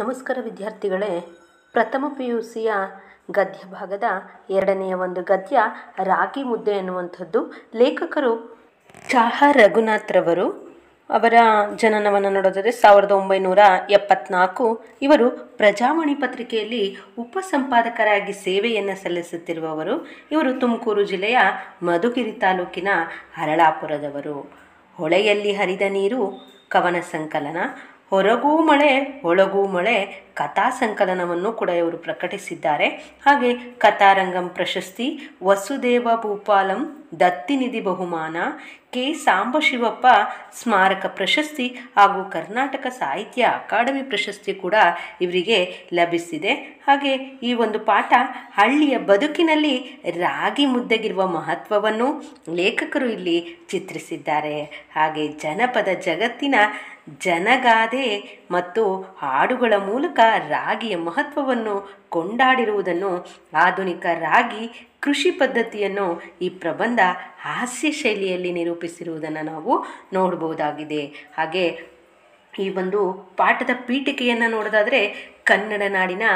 ನಮಸ್ಕಾರ ವಿದ್ಯಾರ್ಥಿಗಳೇ ಪ್ರಥಮ ಪಿ ಯು ಸಿಯ ಗದ್ಯ ಭಾಗದ ಎರಡನೆಯ ಒಂದು ಗದ್ಯ ರಾಗಿ ಮುದ್ದೆ ಎನ್ನುವಂಥದ್ದು ಲೇಖಕರು ಚಾಹ ರಘುನಾಥ್ರವರು ಅವರ ಜನನವನ್ನು ನೋಡೋದಾದರೆ ಸಾವಿರದ ಒಂಬೈನೂರ ಎಪ್ಪತ್ನಾಲ್ಕು ಇವರು ಪ್ರಜಾವಾಣಿ ಪತ್ರಿಕೆಯಲ್ಲಿ ಉಪಸಂಪಾದಕರಾಗಿ ಸೇವೆಯನ್ನು ಸಲ್ಲಿಸುತ್ತಿರುವವರು ಇವರು ತುಮಕೂರು ಜಿಲ್ಲೆಯ ಮಧುಗಿರಿ ತಾಲೂಕಿನ ಹರಳಾಪುರದವರು ಹೊಳೆಯಲ್ಲಿ ಹರಿದ ನೀರು ಕವನ ಸಂಕಲನ ಹೊರಗೂ ಮಳೆ ಒಳಗೂ ಮಳೆ ಕಥಾ ಸಂಕಲನವನ್ನು ಕೂಡ ಇವರು ಪ್ರಕಟಿಸಿದ್ದಾರೆ ಹಾಗೆ ಕಥಾರಂಗಂ ಪ್ರಶಸ್ತಿ ವಸುದೇವ ಭೂಪಾಲಂ ದತ್ತಿನಿಧಿ ಬಹುಮಾನ ಕೆ ಸಾಂಬಶಿವಪ್ಪ ಸ್ಮಾರಕ ಪ್ರಶಸ್ತಿ ಹಾಗೂ ಕರ್ನಾಟಕ ಸಾಹಿತ್ಯ ಅಕಾಡೆಮಿ ಪ್ರಶಸ್ತಿ ಕೂಡ ಇವರಿಗೆ ಲಭಿಸಿದೆ ಹಾಗೆ ಈ ಒಂದು ಪಾಠ ಹಳ್ಳಿಯ ಬದುಕಿನಲ್ಲಿ ರಾಗಿ ಮುದ್ದೆಗಿರುವ ಮಹತ್ವವನ್ನು ಲೇಖಕರು ಇಲ್ಲಿ ಚಿತ್ರಿಸಿದ್ದಾರೆ ಹಾಗೆ ಜನಪದ ಜಗತ್ತಿನ ಜನಗಾದೆ ಮತ್ತು ಹಾಡುಗಳ ಮೂಲಕ ರಾಗಿಯ ಮಹತ್ವವನ್ನು ಕೊಂಡಾಡಿರುವುದನ್ನು ಆಧುನಿಕ ರಾಗಿ ಕೃಷಿ ಪದ್ಧತಿಯನ್ನು ಈ ಪ್ರಬಂಧ ಹಾಸ್ಯ ಶೈಲಿಯಲ್ಲಿ ನಿರೂಪಿಸಿರುವುದನ್ನು ನಾವು ನೋಡ್ಬೋದಾಗಿದೆ ಹಾಗೆ ಈ ಒಂದು ಪಾಠದ ಪೀಠಿಕೆಯನ್ನು ನೋಡೋದಾದರೆ ಕನ್ನಡ ನಾಡಿನ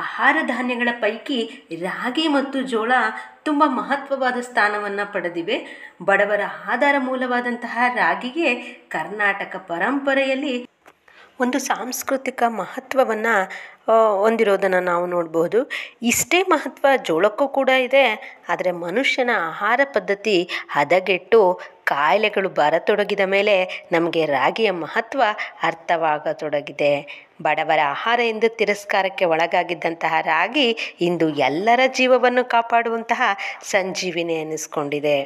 ಆಹಾರ ಧಾನ್ಯಗಳ ಪೈಕಿ ರಾಗಿ ಮತ್ತು ಜೋಳ ತುಂಬ ಮಹತ್ವವಾದ ಸ್ಥಾನವನ್ನು ಪಡೆದಿವೆ ಬಡವರ ಆಧಾರ ಮೂಲವಾದಂತಹ ರಾಗಿಗೆ ಕರ್ನಾಟಕ ಪರಂಪರೆಯಲ್ಲಿ ಒಂದು ಸಾಂಸ್ಕೃತಿಕ ಮಹತ್ವವನ್ನು ಹೊಂದಿರೋದನ್ನು ನಾವು ನೋಡ್ಬೋದು ಇಷ್ಟೇ ಮಹತ್ವ ಜೋಳಕ್ಕೂ ಕೂಡ ಇದೆ ಆದರೆ ಮನುಷ್ಯನ ಆಹಾರ ಪದ್ಧತಿ ಹದಗೆಟ್ಟು ಕಾಯಿಲೆಗಳು ಬರತೊಡಗಿದ ಮೇಲೆ ನಮಗೆ ರಾಗಿಯ ಮಹತ್ವ ಅರ್ಥವಾಗತೊಡಗಿದೆ ಬಡವರ ಆಹಾರ ಎಂದು ತಿರಸ್ಕಾರಕ್ಕೆ ಒಳಗಾಗಿದ್ದಂತಹ ರಾಗಿ ಇಂದು ಎಲ್ಲರ ಜೀವವನ್ನು ಕಾಪಾಡುವಂತಹ ಸಂಜೀವಿನಿ ಅನ್ನಿಸ್ಕೊಂಡಿದೆ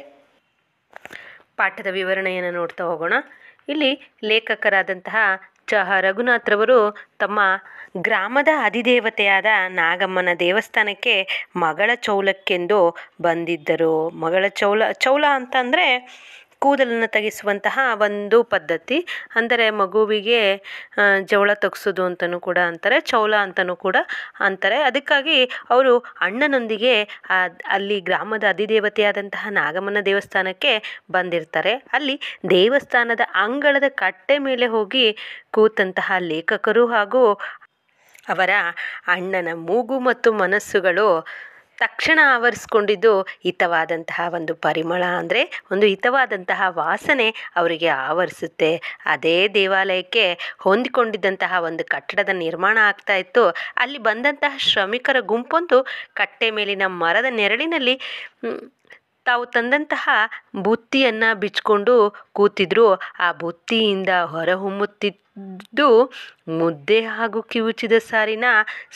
ಪಾಠದ ವಿವರಣೆಯನ್ನು ನೋಡ್ತಾ ಹೋಗೋಣ ಇಲ್ಲಿ ಲೇಖಕರಾದಂತಹ ಚಹ ರಘುನಾಥ್ರವರು ತಮ್ಮ ಗ್ರಾಮದ ಅಧಿದೇವತೆಯಾದ ನಾಗಮ್ಮನ ದೇವಸ್ಥಾನಕ್ಕೆ ಮಗಳ ಚೌಲಕ್ಕೆಂದು ಬಂದಿದ್ದರು ಮಗಳ ಚೌಲ ಚೌಲ ಅಂತಂದರೆ ಕೂದಲನ್ನು ತೆಗೆಸುವಂತಹ ಒಂದು ಪದ್ಧತಿ ಅಂದರೆ ಮಗುವಿಗೆ ಜವಳ ತೊಗಿಸೋದು ಅಂತಲೂ ಕೂಡ ಅಂತಾರೆ ಚೌಲ ಅಂತಲೂ ಕೂಡ ಅಂತಾರೆ ಅದಕ್ಕಾಗಿ ಅವರು ಅಣ್ಣನೊಂದಿಗೆ ಅಲ್ಲಿ ಗ್ರಾಮದ ಅಧಿದೇವತೆಯಾದಂತಹ ನಾಗಮ್ಮನ ದೇವಸ್ಥಾನಕ್ಕೆ ಬಂದಿರ್ತಾರೆ ಅಲ್ಲಿ ದೇವಸ್ಥಾನದ ಅಂಗಳದ ಕಟ್ಟೆ ಮೇಲೆ ಹೋಗಿ ಕೂತಂತಹ ಲೇಖಕರು ಹಾಗೂ ಅವರ ಅಣ್ಣನ ಮೂಗು ಮತ್ತು ಮನಸ್ಸುಗಳು ತಕ್ಷಣ ಆವರಿಸ್ಕೊಂಡಿದ್ದು ಹಿತವಾದಂತಹ ಒಂದು ಪರಿಮಳ ಅಂದರೆ ಒಂದು ಹಿತವಾದಂತಹ ವಾಸನೆ ಅವರಿಗೆ ಆವರಿಸುತ್ತೆ ಅದೇ ದೇವಾಲಯಕ್ಕೆ ಹೊಂದಿಕೊಂಡಿದ್ದಂತಹ ಒಂದು ಕಟ್ಟಡದ ನಿರ್ಮಾಣ ಆಗ್ತಾ ಇತ್ತು ಅಲ್ಲಿ ಬಂದಂತಹ ಶ್ರಮಿಕರ ಗುಂಪೊಂದು ಕಟ್ಟೆ ಮೇಲಿನ ಮರದ ನೆರಳಿನಲ್ಲಿ ತಾವು ತಂದಂತಹ ಬುತ್ತಿಯನ್ನು ಬಿಚ್ಚಿಕೊಂಡು ಕೂತಿದ್ರು ಆ ಬುತ್ತಿಯಿಂದ ಹೊರಹೊಮ್ಮುತ್ತಿದ್ದ ದು ಮುದ್ದೆ ಹಾಗೂ ಕಿವುಚಿದ ಸಾರಿನ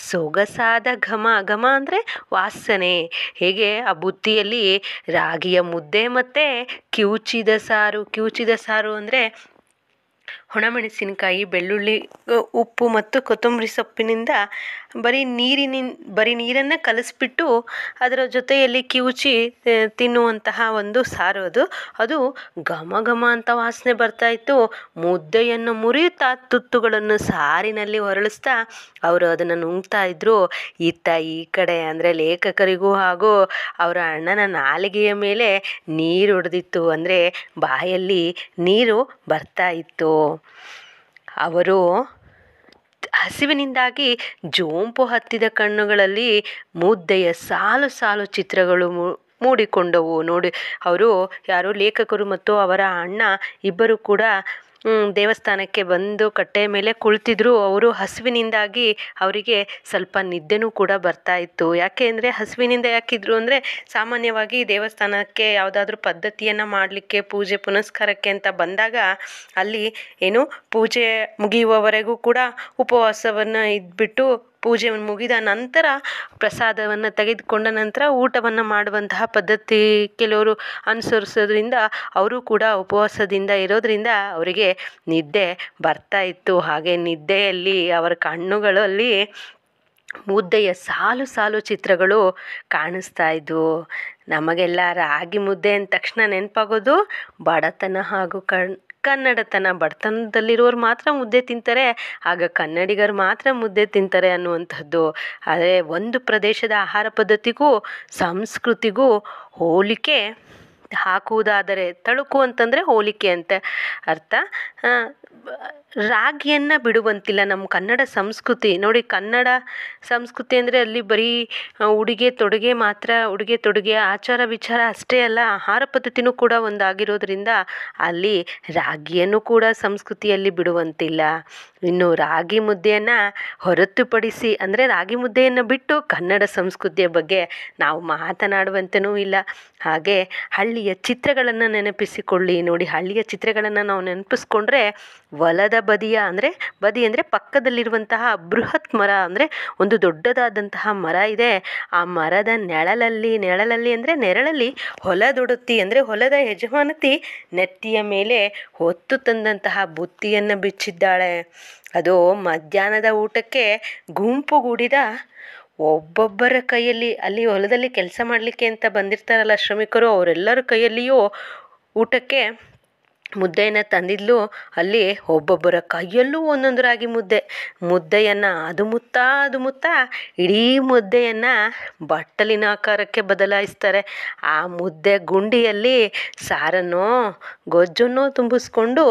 ಸೊಗಸಾದ ಘಮ ಘಮ ಅಂದರೆ ವಾಸನೆ ಹೇಗೆ ಆ ಬುತ್ತಿಯಲ್ಲಿ ರಾಗಿಯ ಮುದ್ದೆ ಮತ್ತು ಕಿವುಚಿದ ಸಾರು ಕಿವುಚಿದ ಸಾರು ಅಂದರೆ ಒಣಮೆಣಸಿನಕಾಯಿ ಬೆಳ್ಳುಳ್ಳಿ ಉಪ್ಪು ಮತ್ತು ಕೊತ್ತಂಬರಿ ಸೊಪ್ಪಿನಿಂದ ಬರೀ ನೀರಿನಿಂದ ಬರೀ ನೀರನ್ನು ಕಲಸಿಬಿಟ್ಟು ಅದರ ಜೊತೆಯಲ್ಲಿ ಕಿವುಚಿ ತಿನ್ನುವಂತಹ ಒಂದು ಸಾರು ಅದು ಅದು ಘಮ ಘಮ ಅಂತ ವಾಸನೆ ಬರ್ತಾ ಇತ್ತು ಮುದ್ದೆಯನ್ನು ಮುರಿಯುತ್ತಾ ತುತ್ತುಗಳನ್ನು ಸಾರಿನಲ್ಲಿ ಹೊರಳಿಸ್ತಾ ಅವರು ಅದನ್ನು ನುಂಗ್ತಾ ಇದ್ದರು ಇತ್ತ ಈ ಕಡೆ ಅಂದರೆ ಲೇಖಕರಿಗೂ ಹಾಗೂ ಅವರ ಅಣ್ಣನ ನಾಲಿಗೆಯ ಮೇಲೆ ನೀರು ಹೊಡೆದಿತ್ತು ಅಂದರೆ ಬಾಯಲ್ಲಿ ನೀರು ಬರ್ತಾ ಇತ್ತು ಅವರು ಹಸಿವಿನಿಂದಾಗಿ ಜೋಂಪು ಹತ್ತಿದ ಕಣ್ಣುಗಳಲ್ಲಿ ಮುದ್ದೆಯ ಸಾಲು ಸಾಲು ಚಿತ್ರಗಳು ಮೂಡಿಕೊಂಡವು ನೋಡಿ ಅವರು ಯಾರು ಲೇಖಕರು ಮತ್ತು ಅವರ ಅಣ್ಣ ಇಬ್ಬರು ಕೂಡ ದೇವಸ್ಥಾನಕ್ಕೆ ಬಂದು ಕಟ್ಟೆಯ ಮೇಲೆ ಕುಳಿತಿದ್ರು ಅವರು ಹಸುವಿನಿಂದಾಗಿ ಅವರಿಗೆ ಸ್ವಲ್ಪ ನಿದ್ದೆನೂ ಕೂಡ ಬರ್ತಾ ಇತ್ತು ಯಾಕೆ ಅಂದರೆ ಹಸುವಿನಿಂದ ಯಾಕಿದ್ರು ಅಂದರೆ ಸಾಮಾನ್ಯವಾಗಿ ದೇವಸ್ಥಾನಕ್ಕೆ ಯಾವುದಾದ್ರೂ ಪದ್ಧತಿಯನ್ನು ಮಾಡಲಿಕ್ಕೆ ಪೂಜೆ ಪುನಸ್ಕಾರಕ್ಕೆ ಅಂತ ಬಂದಾಗ ಅಲ್ಲಿ ಏನು ಪೂಜೆ ಮುಗಿಯುವವರೆಗೂ ಕೂಡ ಉಪವಾಸವನ್ನು ಇದ್ಬಿಟ್ಟು ಪೂಜೆ ಮುಗಿದ ನಂತರ ಪ್ರಸಾದವನ್ನು ತೆಗೆದುಕೊಂಡ ನಂತರ ಊಟವನ್ನು ಮಾಡುವಂತಹ ಪದ್ಧತಿ ಕೆಲವರು ಅನುಸರಿಸೋದ್ರಿಂದ ಅವರು ಕೂಡ ಉಪವಾಸದಿಂದ ಇರೋದರಿಂದ ಅವರಿಗೆ ನಿದ್ದೆ ಬರ್ತಾ ಇತ್ತು ಹಾಗೆ ನಿದ್ದೆಯಲ್ಲಿ ಅವರ ಕಣ್ಣುಗಳಲ್ಲಿ ಮುದ್ದೆಯ ಸಾಲು ಸಾಲು ಚಿತ್ರಗಳು ಕಾಣಿಸ್ತಾ ಇದ್ವು ನಮಗೆಲ್ಲ ರಾಗಿ ಮುದ್ದೆ ಅಂದ ತಕ್ಷಣ ನೆನಪಾಗೋದು ಬಡತನ ಹಾಗೂ ಕಣ್ ಕನ್ನಡತನ ಬಡತನದಲ್ಲಿರೋರು ಮಾತ್ರ ಮುದ್ದೆ ತಿಂತಾರೆ ಆಗ ಕನ್ನಡಿಗರು ಮಾತ್ರ ಮುದ್ದೆ ತಿಂತಾರೆ ಅನ್ನುವಂಥದ್ದು ಆದರೆ ಒಂದು ಪ್ರದೇಶದ ಆಹಾರ ಪದ್ಧತಿಗೂ ಸಂಸ್ಕೃತಿಗೂ ಹೋಲಿಕೆ ಹಾಕುವುದಾದರೆ ತಳುಕು ಅಂತಂದರೆ ಹೋಲಿಕೆ ಅಂತ ಅರ್ಥ ರಾಗಿಯನ್ನು ಬಿಡುವಂತಿಲ್ಲ ನಮ್ಮ ಕನ್ನಡ ಸಂಸ್ಕೃತಿ ನೋಡಿ ಕನ್ನಡ ಸಂಸ್ಕೃತಿ ಅಂದರೆ ಅಲ್ಲಿ ಬರೀ ಉಡುಗೆ ತೊಡುಗೆ ಮಾತ್ರ ಉಡುಗೆ ತೊಡುಗೆ ಆಚಾರ ವಿಚಾರ ಅಷ್ಟೇ ಅಲ್ಲ ಆಹಾರ ಪದ್ಧತಿಯೂ ಕೂಡ ಒಂದಾಗಿರೋದ್ರಿಂದ ಅಲ್ಲಿ ರಾಗಿಯನ್ನು ಕೂಡ ಸಂಸ್ಕೃತಿಯಲ್ಲಿ ಬಿಡುವಂತಿಲ್ಲ ಇನ್ನು ರಾಗಿ ಮುದ್ದೆಯನ್ನು ಹೊರತುಪಡಿಸಿ ಅಂದರೆ ರಾಗಿ ಮುದ್ದೆಯನ್ನು ಬಿಟ್ಟು ಕನ್ನಡ ಸಂಸ್ಕೃತಿಯ ಬಗ್ಗೆ ನಾವು ಮಾತನಾಡುವಂತೆಯೂ ಇಲ್ಲ ಹಾಗೆ ಹಳ್ಳಿಯ ಚಿತ್ರಗಳನ್ನು ನೆನಪಿಸಿಕೊಳ್ಳಿ ನೋಡಿ ಹಳ್ಳಿಯ ಚಿತ್ರಗಳನ್ನು ನಾವು ನೆನಪಿಸ್ಕೊಂಡ್ರೆ ಹೊಲದ ಬದಿಯ ಅಂದರೆ ಬದಿ ಅಂದರೆ ಪಕ್ಕದಲ್ಲಿರುವಂತಹ ಬೃಹತ್ ಮರ ಅಂದರೆ ಒಂದು ದೊಡ್ಡದಾದಂತಹ ಮರ ಇದೆ ಆ ಮರದ ನೆಳಲಲ್ಲಿ ನೆಳಲಲ್ಲಿ ಅಂದರೆ ನೆರಳಲ್ಲಿ ಹೊಲ ಹೊಲದೊಡುತ್ತಿ ಅಂದರೆ ಹೊಲದ ಯಜಮಾನತಿ ನೆತ್ತಿಯ ಮೇಲೆ ಹೊತ್ತು ತಂದಂತಹ ಬುತ್ತಿಯನ್ನು ಬಿಚ್ಚಿದ್ದಾಳೆ ಅದು ಮಧ್ಯಾಹ್ನದ ಊಟಕ್ಕೆ ಗುಂಪುಗೂಡಿದ ಒಬ್ಬೊಬ್ಬರ ಕೈಯಲ್ಲಿ ಅಲ್ಲಿ ಹೊಲದಲ್ಲಿ ಕೆಲಸ ಮಾಡಲಿಕ್ಕೆ ಅಂತ ಬಂದಿರ್ತಾರಲ್ಲ ಶ್ರಮಿಕರು ಅವರೆಲ್ಲರ ಕೈಯಲ್ಲಿಯೂ ಊಟಕ್ಕೆ ಮುದ್ದೆಯನ್ನು ತಂದಿದ್ಲು ಅಲ್ಲಿ ಒಬ್ಬೊಬ್ಬರ ಕೈಯಲ್ಲೂ ಒಂದೊಂದು ರಾಗಿ ಮುದ್ದೆ ಮುದ್ದೆಯನ್ನು ಅದು ಮುತ್ತ ಅದು ಮುತ್ತ ಇಡೀ ಮುದ್ದೆಯನ್ನು ಬಟ್ಟಲಿನ ಆಕಾರಕ್ಕೆ ಬದಲಾಯಿಸ್ತಾರೆ ಆ ಮುದ್ದೆ ಗುಂಡಿಯಲ್ಲಿ ಸಾರನ್ನೋ ಗೊಜ್ಜನ್ನೋ ತುಂಬಿಸ್ಕೊಂಡು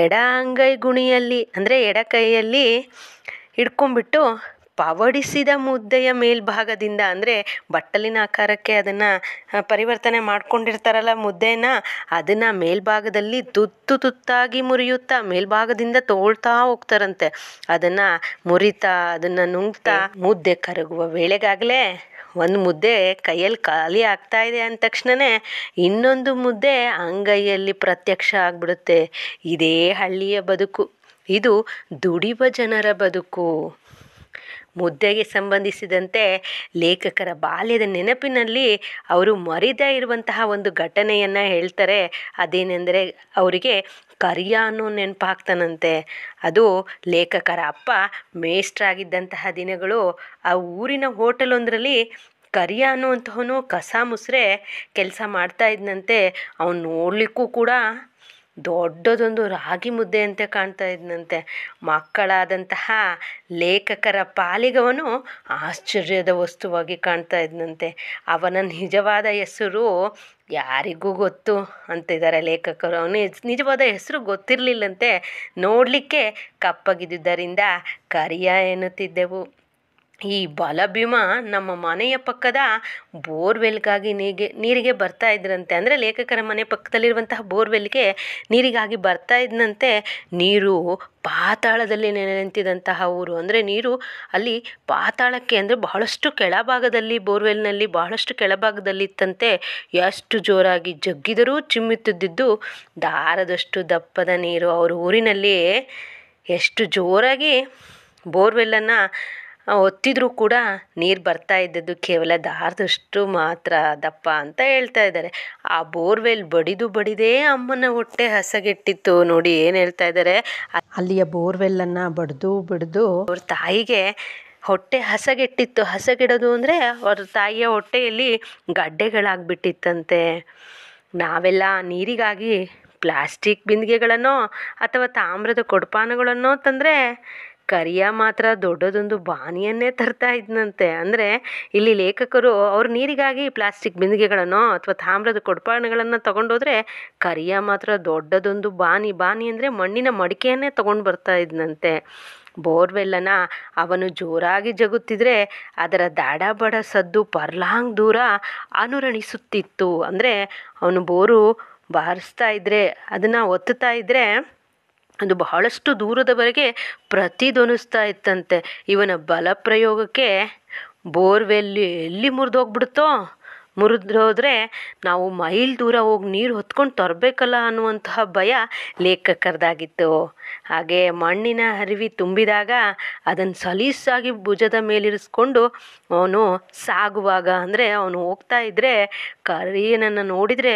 ಎಡ ಅಂಗೈ ಗುಣಿಯಲ್ಲಿ ಅಂದರೆ ಎಡ ಕೈಯಲ್ಲಿ ಹಿಡ್ಕೊಂಬಿಟ್ಟು ಪವಡಿಸಿದ ಮುದ್ದೆಯ ಮೇಲ್ಭಾಗದಿಂದ ಅಂದರೆ ಬಟ್ಟಲಿನ ಆಕಾರಕ್ಕೆ ಅದನ್ನು ಪರಿವರ್ತನೆ ಮಾಡ್ಕೊಂಡಿರ್ತಾರಲ್ಲ ಮುದ್ದೆನ ಅದನ್ನು ಮೇಲ್ಭಾಗದಲ್ಲಿ ತುತ್ತು ತುತ್ತಾಗಿ ಮುರಿಯುತ್ತಾ ಮೇಲ್ಭಾಗದಿಂದ ತೋಳ್ತಾ ಹೋಗ್ತಾರಂತೆ ಅದನ್ನು ಮುರಿತಾ ಅದನ್ನು ನುಂಗ್ತಾ ಮುದ್ದೆ ಕರಗುವ ವೇಳೆಗಾಗಲೇ ಒಂದು ಮುದ್ದೆ ಕೈಯಲ್ಲಿ ಖಾಲಿ ಆಗ್ತಾ ಇದೆ ಅಂದ ತಕ್ಷಣವೇ ಇನ್ನೊಂದು ಮುದ್ದೆ ಅಂಗೈಯಲ್ಲಿ ಪ್ರತ್ಯಕ್ಷ ಆಗಿಬಿಡುತ್ತೆ ಇದೇ ಹಳ್ಳಿಯ ಬದುಕು ಇದು ದುಡಿವ ಜನರ ಬದುಕು ಮುದ್ದೆಗೆ ಸಂಬಂಧಿಸಿದಂತೆ ಲೇಖಕರ ಬಾಲ್ಯದ ನೆನಪಿನಲ್ಲಿ ಅವರು ಮರಿದ ಇರುವಂತಹ ಒಂದು ಘಟನೆಯನ್ನು ಹೇಳ್ತಾರೆ ಅದೇನೆಂದರೆ ಅವರಿಗೆ ಕರಿಯ ಅನ್ನೋ ನೆನಪಾಗ್ತಾನಂತೆ ಅದು ಲೇಖಕರ ಅಪ್ಪ ಮೇಷ್ಟ್ರಾಗಿದ್ದಂತಹ ದಿನಗಳು ಆ ಊರಿನ ಹೋಟೆಲೊಂದರಲ್ಲಿ ಕರಿಯ ಅನ್ನುವಂತಹನು ಕಸ ಮುಸ್ರೆ ಕೆಲಸ ಮಾಡ್ತಾ ಇದ್ದಂತೆ ಅವ್ನು ನೋಡಲಿಕ್ಕೂ ಕೂಡ ದೊಡ್ಡದೊಂದು ರಾಗಿ ಮುದ್ದೆಯಂತೆ ಕಾಣ್ತಾ ಇದ್ದನಂತೆ ಮಕ್ಕಳಾದಂತಹ ಲೇಖಕರ ಪಾಲಿಗವನು ಆಶ್ಚರ್ಯದ ವಸ್ತುವಾಗಿ ಕಾಣ್ತಾ ಇದ್ದನಂತೆ ಅವನ ನಿಜವಾದ ಹೆಸರು ಯಾರಿಗೂ ಗೊತ್ತು ಅಂತಿದ್ದಾರೆ ಲೇಖಕರು ಅವನು ನಿಜವಾದ ಹೆಸರು ಗೊತ್ತಿರಲಿಲ್ಲಂತೆ ನೋಡಲಿಕ್ಕೆ ಕಪ್ಪಗಿದ್ದುದರಿಂದ ಕರಿಯ ಎನ್ನುತ್ತಿದ್ದೆವು ಈ ಬಲಭೀಮ ನಮ್ಮ ಮನೆಯ ಪಕ್ಕದ ಬೋರ್ವೆಲ್ಗಾಗಿ ನೀರಿಗೆ ನೀರಿಗೆ ಬರ್ತಾ ಇದ್ರಂತೆ ಅಂದರೆ ಲೇಖಕರ ಮನೆ ಪಕ್ಕದಲ್ಲಿರುವಂತಹ ಬೋರ್ವೆಲ್ಗೆ ನೀರಿಗಾಗಿ ಬರ್ತಾ ಇದ್ದನಂತೆ ನೀರು ಪಾತಾಳದಲ್ಲಿ ನೆನೆಂತಿದಂತಹ ಊರು ಅಂದರೆ ನೀರು ಅಲ್ಲಿ ಪಾತಾಳಕ್ಕೆ ಅಂದರೆ ಬಹಳಷ್ಟು ಕೆಳಭಾಗದಲ್ಲಿ ಬೋರ್ವೆಲ್ನಲ್ಲಿ ಬಹಳಷ್ಟು ಕೆಳಭಾಗದಲ್ಲಿತ್ತಂತೆ ಎಷ್ಟು ಜೋರಾಗಿ ಜಗ್ಗಿದರೂ ಚಿಮ್ಮುತ್ತಿದ್ದು ದಾರದಷ್ಟು ದಪ್ಪದ ನೀರು ಅವರ ಊರಿನಲ್ಲಿ ಎಷ್ಟು ಜೋರಾಗಿ ಬೋರ್ವೆಲ್ಲನ್ನು ಒತ್ತಿದರೂ ಕೂಡ ನೀರು ಬರ್ತಾ ಇದ್ದದ್ದು ಕೇವಲ ದಾರದಷ್ಟು ಮಾತ್ರ ದಪ್ಪ ಅಂತ ಹೇಳ್ತಾ ಇದ್ದಾರೆ ಆ ಬೋರ್ವೆಲ್ ಬಡಿದು ಬಡಿದೇ ಅಮ್ಮನ ಹೊಟ್ಟೆ ಹಸಗೆಟ್ಟಿತ್ತು ನೋಡಿ ಏನು ಹೇಳ್ತಾ ಇದ್ದಾರೆ ಅಲ್ಲಿಯ ಬೋರ್ವೆಲ್ಲನ್ನು ಬಡಿದು ಬಡಿದು ಅವ್ರ ತಾಯಿಗೆ ಹೊಟ್ಟೆ ಹಸಗೆಟ್ಟಿತ್ತು ಹಸಗೆಡೋದು ಅಂದರೆ ಅವ್ರ ತಾಯಿಯ ಹೊಟ್ಟೆಯಲ್ಲಿ ಗಡ್ಡೆಗಳಾಗ್ಬಿಟ್ಟಿತ್ತಂತೆ ನಾವೆಲ್ಲ ನೀರಿಗಾಗಿ ಪ್ಲಾಸ್ಟಿಕ್ ಬಿಂದಿಗೆಗಳನ್ನೋ ಅಥವಾ ತಾಮ್ರದ ಕೊಡಪಾನಗಳನ್ನೋ ತಂದರೆ ಕರಿಯ ಮಾತ್ರ ದೊಡ್ಡದೊಂದು ಬಾನಿಯನ್ನೇ ತರ್ತಾ ಇದ್ನಂತೆ ಅಂದರೆ ಇಲ್ಲಿ ಲೇಖಕರು ಅವ್ರ ನೀರಿಗಾಗಿ ಪ್ಲಾಸ್ಟಿಕ್ ಬಿಂದಿಗೆಗಳನ್ನು ಅಥವಾ ತಾಮ್ರದ ಕೊಡ್ಪಾಣಗಳನ್ನು ತಗೊಂಡೋದ್ರೆ ಕರಿಯ ಮಾತ್ರ ದೊಡ್ಡದೊಂದು ಬಾನಿ ಬಾನಿ ಅಂದರೆ ಮಣ್ಣಿನ ಮಡಿಕೆಯನ್ನೇ ತಗೊಂಡು ಬರ್ತಾ ಇದ್ನಂತೆ ಬೋರ್ವೆಲ್ಲನ ಅವನು ಜೋರಾಗಿ ಜಗುತ್ತಿದ್ರೆ ಅದರ ಬಡ ಸದ್ದು ಪರ್ಲಾಂಗ್ ದೂರ ಅನುರಣಿಸುತ್ತಿತ್ತು ಅಂದರೆ ಅವನು ಬೋರು ಬಾರಿಸ್ತಾ ಇದ್ದರೆ ಅದನ್ನು ಒತ್ತುತ್ತಾ ಇದ್ದರೆ ಅದು ಬಹಳಷ್ಟು ದೂರದವರೆಗೆ ಪ್ರತಿಧ್ವನಿಸ್ತಾ ಇತ್ತಂತೆ ಇವನ ಬಲ ಪ್ರಯೋಗಕ್ಕೆ ಬೋರ್ವೆಲ್ ಎಲ್ಲಿ ಮುರಿದೋಗ್ಬಿಡುತ್ತೋ ಮುರಿದೋದ್ರೆ ನಾವು ಮೈಲ್ ದೂರ ಹೋಗಿ ನೀರು ಹೊತ್ಕೊಂಡು ತರಬೇಕಲ್ಲ ಅನ್ನುವಂತಹ ಭಯ ಲೇಖಕರದಾಗಿತ್ತು ಹಾಗೆ ಮಣ್ಣಿನ ಅರಿವಿ ತುಂಬಿದಾಗ ಅದನ್ನು ಸಲೀಸಾಗಿ ಭುಜದ ಮೇಲಿರಿಸ್ಕೊಂಡು ಅವನು ಸಾಗುವಾಗ ಅಂದರೆ ಅವನು ಹೋಗ್ತಾ ಇದ್ದರೆ ಕರಿಯನನ್ನು ನೋಡಿದರೆ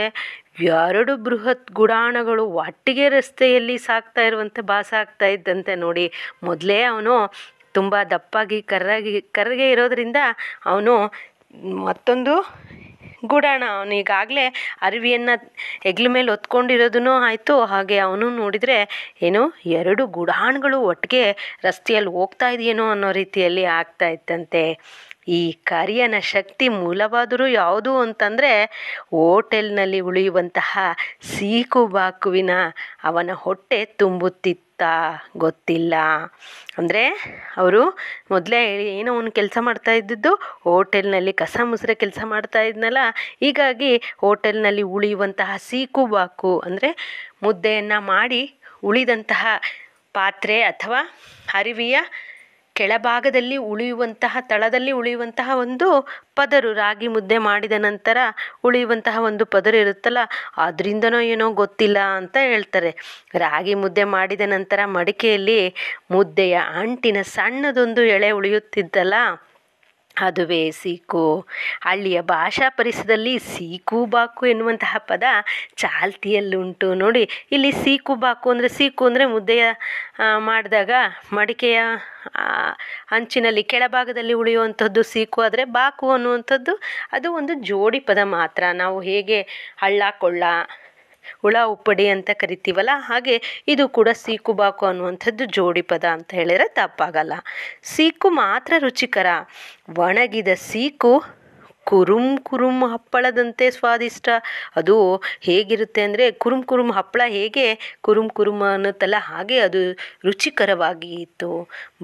ಎರಡು ಬೃಹತ್ ಗುಡಾಣಗಳು ಒಟ್ಟಿಗೆ ರಸ್ತೆಯಲ್ಲಿ ಸಾಗ್ತಾ ಇರುವಂತೆ ಭಾಸ ಆಗ್ತಾ ಇದ್ದಂತೆ ನೋಡಿ ಮೊದಲೇ ಅವನು ತುಂಬ ದಪ್ಪಾಗಿ ಕರ್ರಾಗಿ ಕರ್ರಗೆ ಇರೋದ್ರಿಂದ ಅವನು ಮತ್ತೊಂದು ಗುಡಾಣ ಅವನು ಈಗಾಗಲೇ ಅರಿವಿಯನ್ನು ಹೆಗ್ಲ ಮೇಲೆ ಹೊತ್ಕೊಂಡಿರೋದೂ ಆಯಿತು ಹಾಗೆ ಅವನು ನೋಡಿದರೆ ಏನು ಎರಡು ಗುಡಾಣಗಳು ಒಟ್ಟಿಗೆ ರಸ್ತೆಯಲ್ಲಿ ಹೋಗ್ತಾ ಇದೆಯೇನೋ ಅನ್ನೋ ರೀತಿಯಲ್ಲಿ ಆಗ್ತಾ ಇತ್ತಂತೆ ಈ ಕಾರ್ಯನ ಶಕ್ತಿ ಮೂಲವಾದರೂ ಯಾವುದು ಅಂತಂದರೆ ಓಟೆಲ್ನಲ್ಲಿ ಉಳಿಯುವಂತಹ ಸೀಕುಬಾಕುವಿನ ಅವನ ಹೊಟ್ಟೆ ತುಂಬುತ್ತಿತ್ತು ಗೊತ್ತಿಲ್ಲ ಅಂದರೆ ಅವರು ಮೊದಲೇ ಹೇಳಿ ಏನೋ ಒಂದು ಕೆಲಸ ಮಾಡ್ತಾ ಇದ್ದಿದ್ದು ಹೋಟೆಲ್ನಲ್ಲಿ ಕಸ ಮುಸ್ರೆ ಕೆಲಸ ಮಾಡ್ತಾ ಇದ್ನಲ್ಲ ಹೀಗಾಗಿ ಹೋಟೆಲ್ನಲ್ಲಿ ಉಳಿಯುವಂತಹ ಬಾಕು ಅಂದರೆ ಮುದ್ದೆಯನ್ನು ಮಾಡಿ ಉಳಿದಂತಹ ಪಾತ್ರೆ ಅಥವಾ ಅರಿವಿಯ ಕೆಳಭಾಗದಲ್ಲಿ ಉಳಿಯುವಂತಹ ತಳದಲ್ಲಿ ಉಳಿಯುವಂತಹ ಒಂದು ಪದರು ರಾಗಿ ಮುದ್ದೆ ಮಾಡಿದ ನಂತರ ಉಳಿಯುವಂತಹ ಒಂದು ಪದರು ಇರುತ್ತಲ್ಲ ಅದರಿಂದನೋ ಏನೋ ಗೊತ್ತಿಲ್ಲ ಅಂತ ಹೇಳ್ತಾರೆ ರಾಗಿ ಮುದ್ದೆ ಮಾಡಿದ ನಂತರ ಮಡಿಕೆಯಲ್ಲಿ ಮುದ್ದೆಯ ಅಂಟಿನ ಸಣ್ಣದೊಂದು ಎಳೆ ಉಳಿಯುತ್ತಿದ್ದಲ್ಲ ಅದುವೇ ಸೀಕು ಹಳ್ಳಿಯ ಭಾಷಾ ಪರಿಸರದಲ್ಲಿ ಸೀಕು ಬಾಕು ಎನ್ನುವಂತಹ ಪದ ಚಾಲ್ತಿಯಲ್ಲುಂಟು ನೋಡಿ ಇಲ್ಲಿ ಸೀಕು ಬಾಕು ಅಂದರೆ ಸೀಕು ಅಂದರೆ ಮುದ್ದೆಯ ಮಾಡಿದಾಗ ಮಡಿಕೆಯ ಅಂಚಿನಲ್ಲಿ ಕೆಳಭಾಗದಲ್ಲಿ ಉಳಿಯುವಂಥದ್ದು ಸೀಕು ಆದರೆ ಬಾಕು ಅನ್ನುವಂಥದ್ದು ಅದು ಒಂದು ಜೋಡಿ ಪದ ಮಾತ್ರ ನಾವು ಹೇಗೆ ಹಳ್ಳ ಕೊಳ್ಳ ಹುಳ ಉಪ್ಪಡಿ ಅಂತ ಕರಿತೀವಲ್ಲ ಹಾಗೆ ಇದು ಕೂಡ ಸೀಕು ಬಾಕು ಅನ್ನುವಂಥದ್ದು ಜೋಡಿ ಪದ ಅಂತ ಹೇಳಿದರೆ ತಪ್ಪಾಗಲ್ಲ ಸೀಕು ಮಾತ್ರ ರುಚಿಕರ ಒಣಗಿದ ಸೀಕು ಕುರುಮ್ ಕುರುಮ್ ಹಪ್ಪಳದಂತೆ ಸ್ವಾದಿಷ್ಟ ಅದು ಹೇಗಿರುತ್ತೆ ಅಂದರೆ ಕುರುಮ್ ಕುರುಮ್ ಹಪ್ಪಳ ಹೇಗೆ ಕುರುಮ್ ಕುರುಮ್ ಅನ್ನುತ್ತಲ್ಲ ಹಾಗೆ ಅದು ರುಚಿಕರವಾಗಿತ್ತು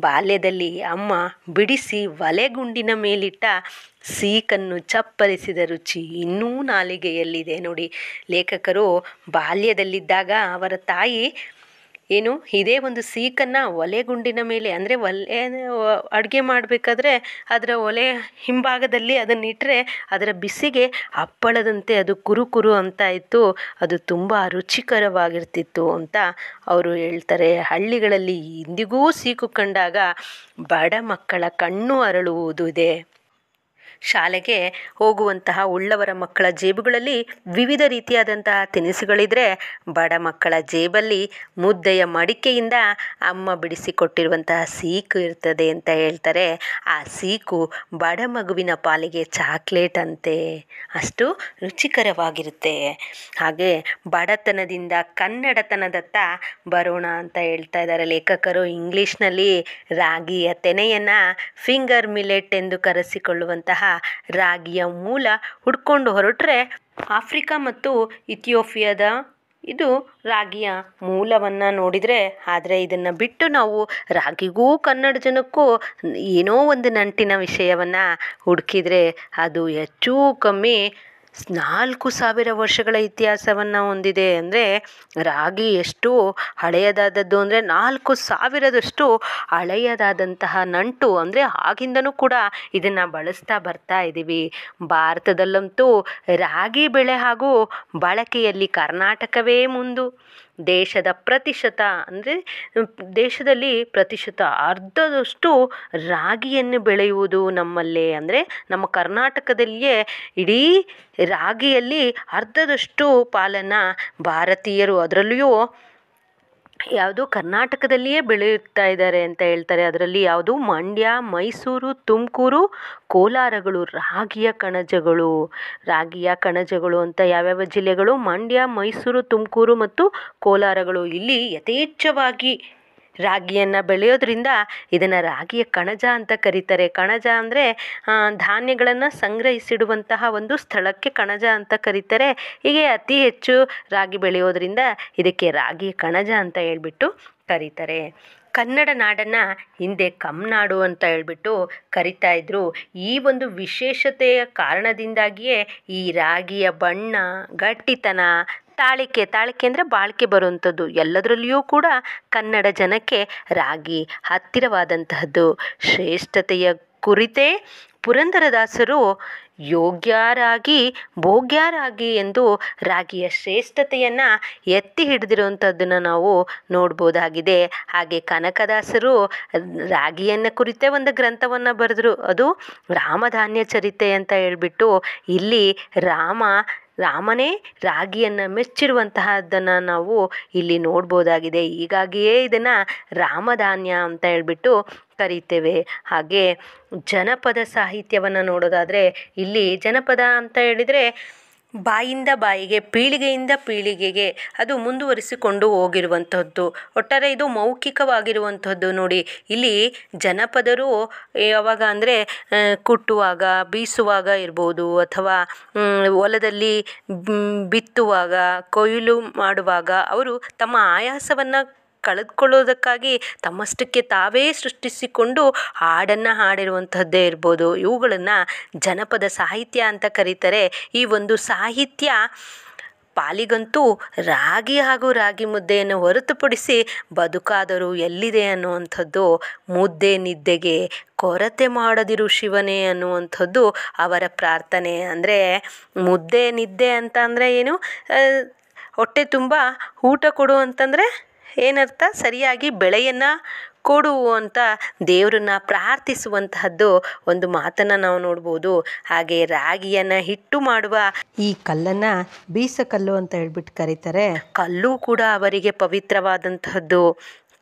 ಬಾಲ್ಯದಲ್ಲಿ ಅಮ್ಮ ಬಿಡಿಸಿ ಒಲೆಗುಂಡಿನ ಮೇಲಿಟ್ಟ ಸೀಕನ್ನು ಚಪ್ಪರಿಸಿದ ರುಚಿ ಇನ್ನೂ ನಾಲಿಗೆಯಲ್ಲಿದೆ ನೋಡಿ ಲೇಖಕರು ಬಾಲ್ಯದಲ್ಲಿದ್ದಾಗ ಅವರ ತಾಯಿ ಏನು ಇದೇ ಒಂದು ಸೀಕನ್ನು ಒಲೆ ಗುಂಡಿನ ಮೇಲೆ ಅಂದರೆ ಒಲೆ ಅಡುಗೆ ಮಾಡಬೇಕಾದ್ರೆ ಅದರ ಒಲೆ ಹಿಂಭಾಗದಲ್ಲಿ ಅದನ್ನಿಟ್ಟರೆ ಅದರ ಬಿಸಿಗೆ ಅಪ್ಪಳದಂತೆ ಅದು ಕುರು ಕುರು ಅಂತ ಇತ್ತು ಅದು ತುಂಬ ರುಚಿಕರವಾಗಿರ್ತಿತ್ತು ಅಂತ ಅವರು ಹೇಳ್ತಾರೆ ಹಳ್ಳಿಗಳಲ್ಲಿ ಇಂದಿಗೂ ಸೀಕು ಕಂಡಾಗ ಬಡ ಮಕ್ಕಳ ಕಣ್ಣು ಅರಳುವುದು ಇದೆ ಶಾಲೆಗೆ ಹೋಗುವಂತಹ ಉಳ್ಳವರ ಮಕ್ಕಳ ಜೇಬುಗಳಲ್ಲಿ ವಿವಿಧ ರೀತಿಯಾದಂತಹ ತಿನಿಸುಗಳಿದ್ರೆ ಬಡ ಮಕ್ಕಳ ಜೇಬಲ್ಲಿ ಮುದ್ದೆಯ ಮಡಿಕೆಯಿಂದ ಅಮ್ಮ ಬಿಡಿಸಿಕೊಟ್ಟಿರುವಂತಹ ಸೀಕು ಇರ್ತದೆ ಅಂತ ಹೇಳ್ತಾರೆ ಆ ಸೀಕು ಬಡ ಮಗುವಿನ ಪಾಲಿಗೆ ಚಾಕ್ಲೇಟ್ ಅಂತೆ ಅಷ್ಟು ರುಚಿಕರವಾಗಿರುತ್ತೆ ಹಾಗೆ ಬಡತನದಿಂದ ಕನ್ನಡತನದತ್ತ ಬರೋಣ ಅಂತ ಹೇಳ್ತಾ ಇದ್ದಾರೆ ಲೇಖಕರು ಇಂಗ್ಲೀಷ್ನಲ್ಲಿ ರಾಗಿಯ ತೆನೆಯನ್ನು ಫಿಂಗರ್ ಮಿಲೆಟ್ ಎಂದು ಕರೆಸಿಕೊಳ್ಳುವಂತಹ ರಾಗಿಯ ಮೂಲ ಹುಡ್ಕೊಂಡು ಹೊರಟ್ರೆ ಆಫ್ರಿಕಾ ಮತ್ತು ಇಥಿಯೋಪಿಯಾದ ಇದು ರಾಗಿಯ ಮೂಲವನ್ನು ನೋಡಿದರೆ ಆದರೆ ಇದನ್ನು ಬಿಟ್ಟು ನಾವು ರಾಗಿಗೂ ಕನ್ನಡ ಜನಕ್ಕೂ ಏನೋ ಒಂದು ನಂಟಿನ ವಿಷಯವನ್ನು ಹುಡುಕಿದರೆ ಅದು ಹೆಚ್ಚು ಕಮ್ಮಿ ನಾಲ್ಕು ಸಾವಿರ ವರ್ಷಗಳ ಇತಿಹಾಸವನ್ನು ಹೊಂದಿದೆ ಅಂದರೆ ರಾಗಿ ಎಷ್ಟು ಹಳೆಯದಾದದ್ದು ಅಂದರೆ ನಾಲ್ಕು ಸಾವಿರದಷ್ಟು ಹಳೆಯದಾದಂತಹ ನಂಟು ಅಂದರೆ ಆಗಿಂದನೂ ಕೂಡ ಇದನ್ನು ಬಳಸ್ತಾ ಬರ್ತಾ ಇದ್ದೀವಿ ಭಾರತದಲ್ಲಂತೂ ರಾಗಿ ಬೆಳೆ ಹಾಗೂ ಬಳಕೆಯಲ್ಲಿ ಕರ್ನಾಟಕವೇ ಮುಂದು ದೇಶದ ಪ್ರತಿಶತ ಅಂದರೆ ದೇಶದಲ್ಲಿ ಪ್ರತಿಶತ ಅರ್ಧದಷ್ಟು ರಾಗಿಯನ್ನು ಬೆಳೆಯುವುದು ನಮ್ಮಲ್ಲೇ ಅಂದರೆ ನಮ್ಮ ಕರ್ನಾಟಕದಲ್ಲಿಯೇ ಇಡೀ ರಾಗಿಯಲ್ಲಿ ಅರ್ಧದಷ್ಟು ಪಾಲನ್ನು ಭಾರತೀಯರು ಅದರಲ್ಲಿಯೂ ಯಾವುದು ಕರ್ನಾಟಕದಲ್ಲಿಯೇ ಬೆಳೆಯುತ್ತಾ ಇದ್ದಾರೆ ಅಂತ ಹೇಳ್ತಾರೆ ಅದರಲ್ಲಿ ಯಾವುದು ಮಂಡ್ಯ ಮೈಸೂರು ತುಮಕೂರು ಕೋಲಾರಗಳು ರಾಗಿಯ ಕಣಜಗಳು ರಾಗಿಯ ಕಣಜಗಳು ಅಂತ ಯಾವ್ಯಾವ ಜಿಲ್ಲೆಗಳು ಮಂಡ್ಯ ಮೈಸೂರು ತುಮಕೂರು ಮತ್ತು ಕೋಲಾರಗಳು ಇಲ್ಲಿ ಯಥೇಚ್ಛವಾಗಿ ರಾಗಿಯನ್ನು ಬೆಳೆಯೋದ್ರಿಂದ ಇದನ್ನು ರಾಗಿಯ ಕಣಜ ಅಂತ ಕರೀತಾರೆ ಕಣಜ ಅಂದರೆ ಧಾನ್ಯಗಳನ್ನು ಸಂಗ್ರಹಿಸಿಡುವಂತಹ ಒಂದು ಸ್ಥಳಕ್ಕೆ ಕಣಜ ಅಂತ ಕರೀತಾರೆ ಹೀಗೆ ಅತಿ ಹೆಚ್ಚು ರಾಗಿ ಬೆಳೆಯೋದ್ರಿಂದ ಇದಕ್ಕೆ ರಾಗಿ ಕಣಜ ಅಂತ ಹೇಳ್ಬಿಟ್ಟು ಕರೀತಾರೆ ಕನ್ನಡ ನಾಡನ್ನು ಹಿಂದೆ ಕಮ್ನಾಡು ಅಂತ ಹೇಳ್ಬಿಟ್ಟು ಕರಿತಾ ಇದ್ರು ಈ ಒಂದು ವಿಶೇಷತೆಯ ಕಾರಣದಿಂದಾಗಿಯೇ ಈ ರಾಗಿಯ ಬಣ್ಣ ಗಟ್ಟಿತನ ತಾಳಿಕೆ ತಾಳಿಕೆ ಅಂದರೆ ಬಾಳಿಕೆ ಬರುವಂಥದ್ದು ಎಲ್ಲದರಲ್ಲಿಯೂ ಕೂಡ ಕನ್ನಡ ಜನಕ್ಕೆ ರಾಗಿ ಹತ್ತಿರವಾದಂತಹದ್ದು ಶ್ರೇಷ್ಠತೆಯ ಕುರಿತೇ ಪುರಂದರದಾಸರು ಯೋಗ್ಯಾರಾಗಿ ಭೋಗ್ಯರಾಗಿ ಎಂದು ರಾಗಿಯ ಶ್ರೇಷ್ಠತೆಯನ್ನು ಎತ್ತಿ ಹಿಡಿದಿರುವಂಥದ್ದನ್ನು ನಾವು ನೋಡ್ಬೋದಾಗಿದೆ ಹಾಗೆ ಕನಕದಾಸರು ರಾಗಿಯನ್ನು ಕುರಿತೇ ಒಂದು ಗ್ರಂಥವನ್ನು ಬರೆದರು ಅದು ರಾಮಧಾನ್ಯ ಚರಿತೆ ಅಂತ ಹೇಳಿಬಿಟ್ಟು ಇಲ್ಲಿ ರಾಮ ರಾಮನೇ ರಾಗಿಯನ್ನು ಮೆಚ್ಚಿರುವಂತಹದ್ದನ್ನು ನಾವು ಇಲ್ಲಿ ನೋಡ್ಬೋದಾಗಿದೆ ಹೀಗಾಗಿಯೇ ಇದನ್ನು ರಾಮಧಾನ್ಯ ಅಂತ ಹೇಳ್ಬಿಟ್ಟು ಕರೀತೇವೆ ಹಾಗೆ ಜನಪದ ಸಾಹಿತ್ಯವನ್ನು ನೋಡೋದಾದರೆ ಇಲ್ಲಿ ಜನಪದ ಅಂತ ಹೇಳಿದರೆ ಬಾಯಿಂದ ಬಾಯಿಗೆ ಪೀಳಿಗೆಯಿಂದ ಪೀಳಿಗೆಗೆ ಅದು ಮುಂದುವರಿಸಿಕೊಂಡು ಹೋಗಿರುವಂಥದ್ದು ಒಟ್ಟಾರೆ ಇದು ಮೌಖಿಕವಾಗಿರುವಂಥದ್ದು ನೋಡಿ ಇಲ್ಲಿ ಜನಪದರು ಯಾವಾಗ ಅಂದರೆ ಕುಟ್ಟುವಾಗ ಬೀಸುವಾಗ ಇರ್ಬೋದು ಅಥವಾ ಹೊಲದಲ್ಲಿ ಬಿತ್ತುವಾಗ ಕೊಯ್ಲು ಮಾಡುವಾಗ ಅವರು ತಮ್ಮ ಆಯಾಸವನ್ನು ಕಳೆದುಕೊಳ್ಳೋದಕ್ಕಾಗಿ ತಮ್ಮಷ್ಟಕ್ಕೆ ತಾವೇ ಸೃಷ್ಟಿಸಿಕೊಂಡು ಹಾಡನ್ನು ಹಾಡಿರುವಂಥದ್ದೇ ಇರ್ಬೋದು ಇವುಗಳನ್ನು ಜನಪದ ಸಾಹಿತ್ಯ ಅಂತ ಕರೀತಾರೆ ಈ ಒಂದು ಸಾಹಿತ್ಯ ಪಾಲಿಗಂತೂ ರಾಗಿ ಹಾಗೂ ರಾಗಿ ಮುದ್ದೆಯನ್ನು ಹೊರತುಪಡಿಸಿ ಬದುಕಾದರೂ ಎಲ್ಲಿದೆ ಅನ್ನುವಂಥದ್ದು ಮುದ್ದೆ ನಿದ್ದೆಗೆ ಕೊರತೆ ಮಾಡದಿರು ಶಿವನೇ ಅನ್ನುವಂಥದ್ದು ಅವರ ಪ್ರಾರ್ಥನೆ ಅಂದರೆ ಮುದ್ದೆ ನಿದ್ದೆ ಅಂತ ಅಂದರೆ ಏನು ಹೊಟ್ಟೆ ತುಂಬ ಊಟ ಕೊಡು ಅಂತಂದರೆ ಏನರ್ಥ ಸರಿಯಾಗಿ ಬೆಳೆಯನ್ನು ಕೊಡು ಅಂತ ದೇವರನ್ನ ಪ್ರಾರ್ಥಿಸುವಂತಹದ್ದು ಒಂದು ಮಾತನ್ನು ನಾವು ನೋಡ್ಬೋದು ಹಾಗೆ ರಾಗಿಯನ್ನು ಹಿಟ್ಟು ಮಾಡುವ ಈ ಕಲ್ಲನ್ನು ಬೀಸಕಲ್ಲು ಅಂತ ಹೇಳ್ಬಿಟ್ಟು ಕರೀತಾರೆ ಕಲ್ಲು ಕೂಡ ಅವರಿಗೆ ಪವಿತ್ರವಾದಂತಹದ್ದು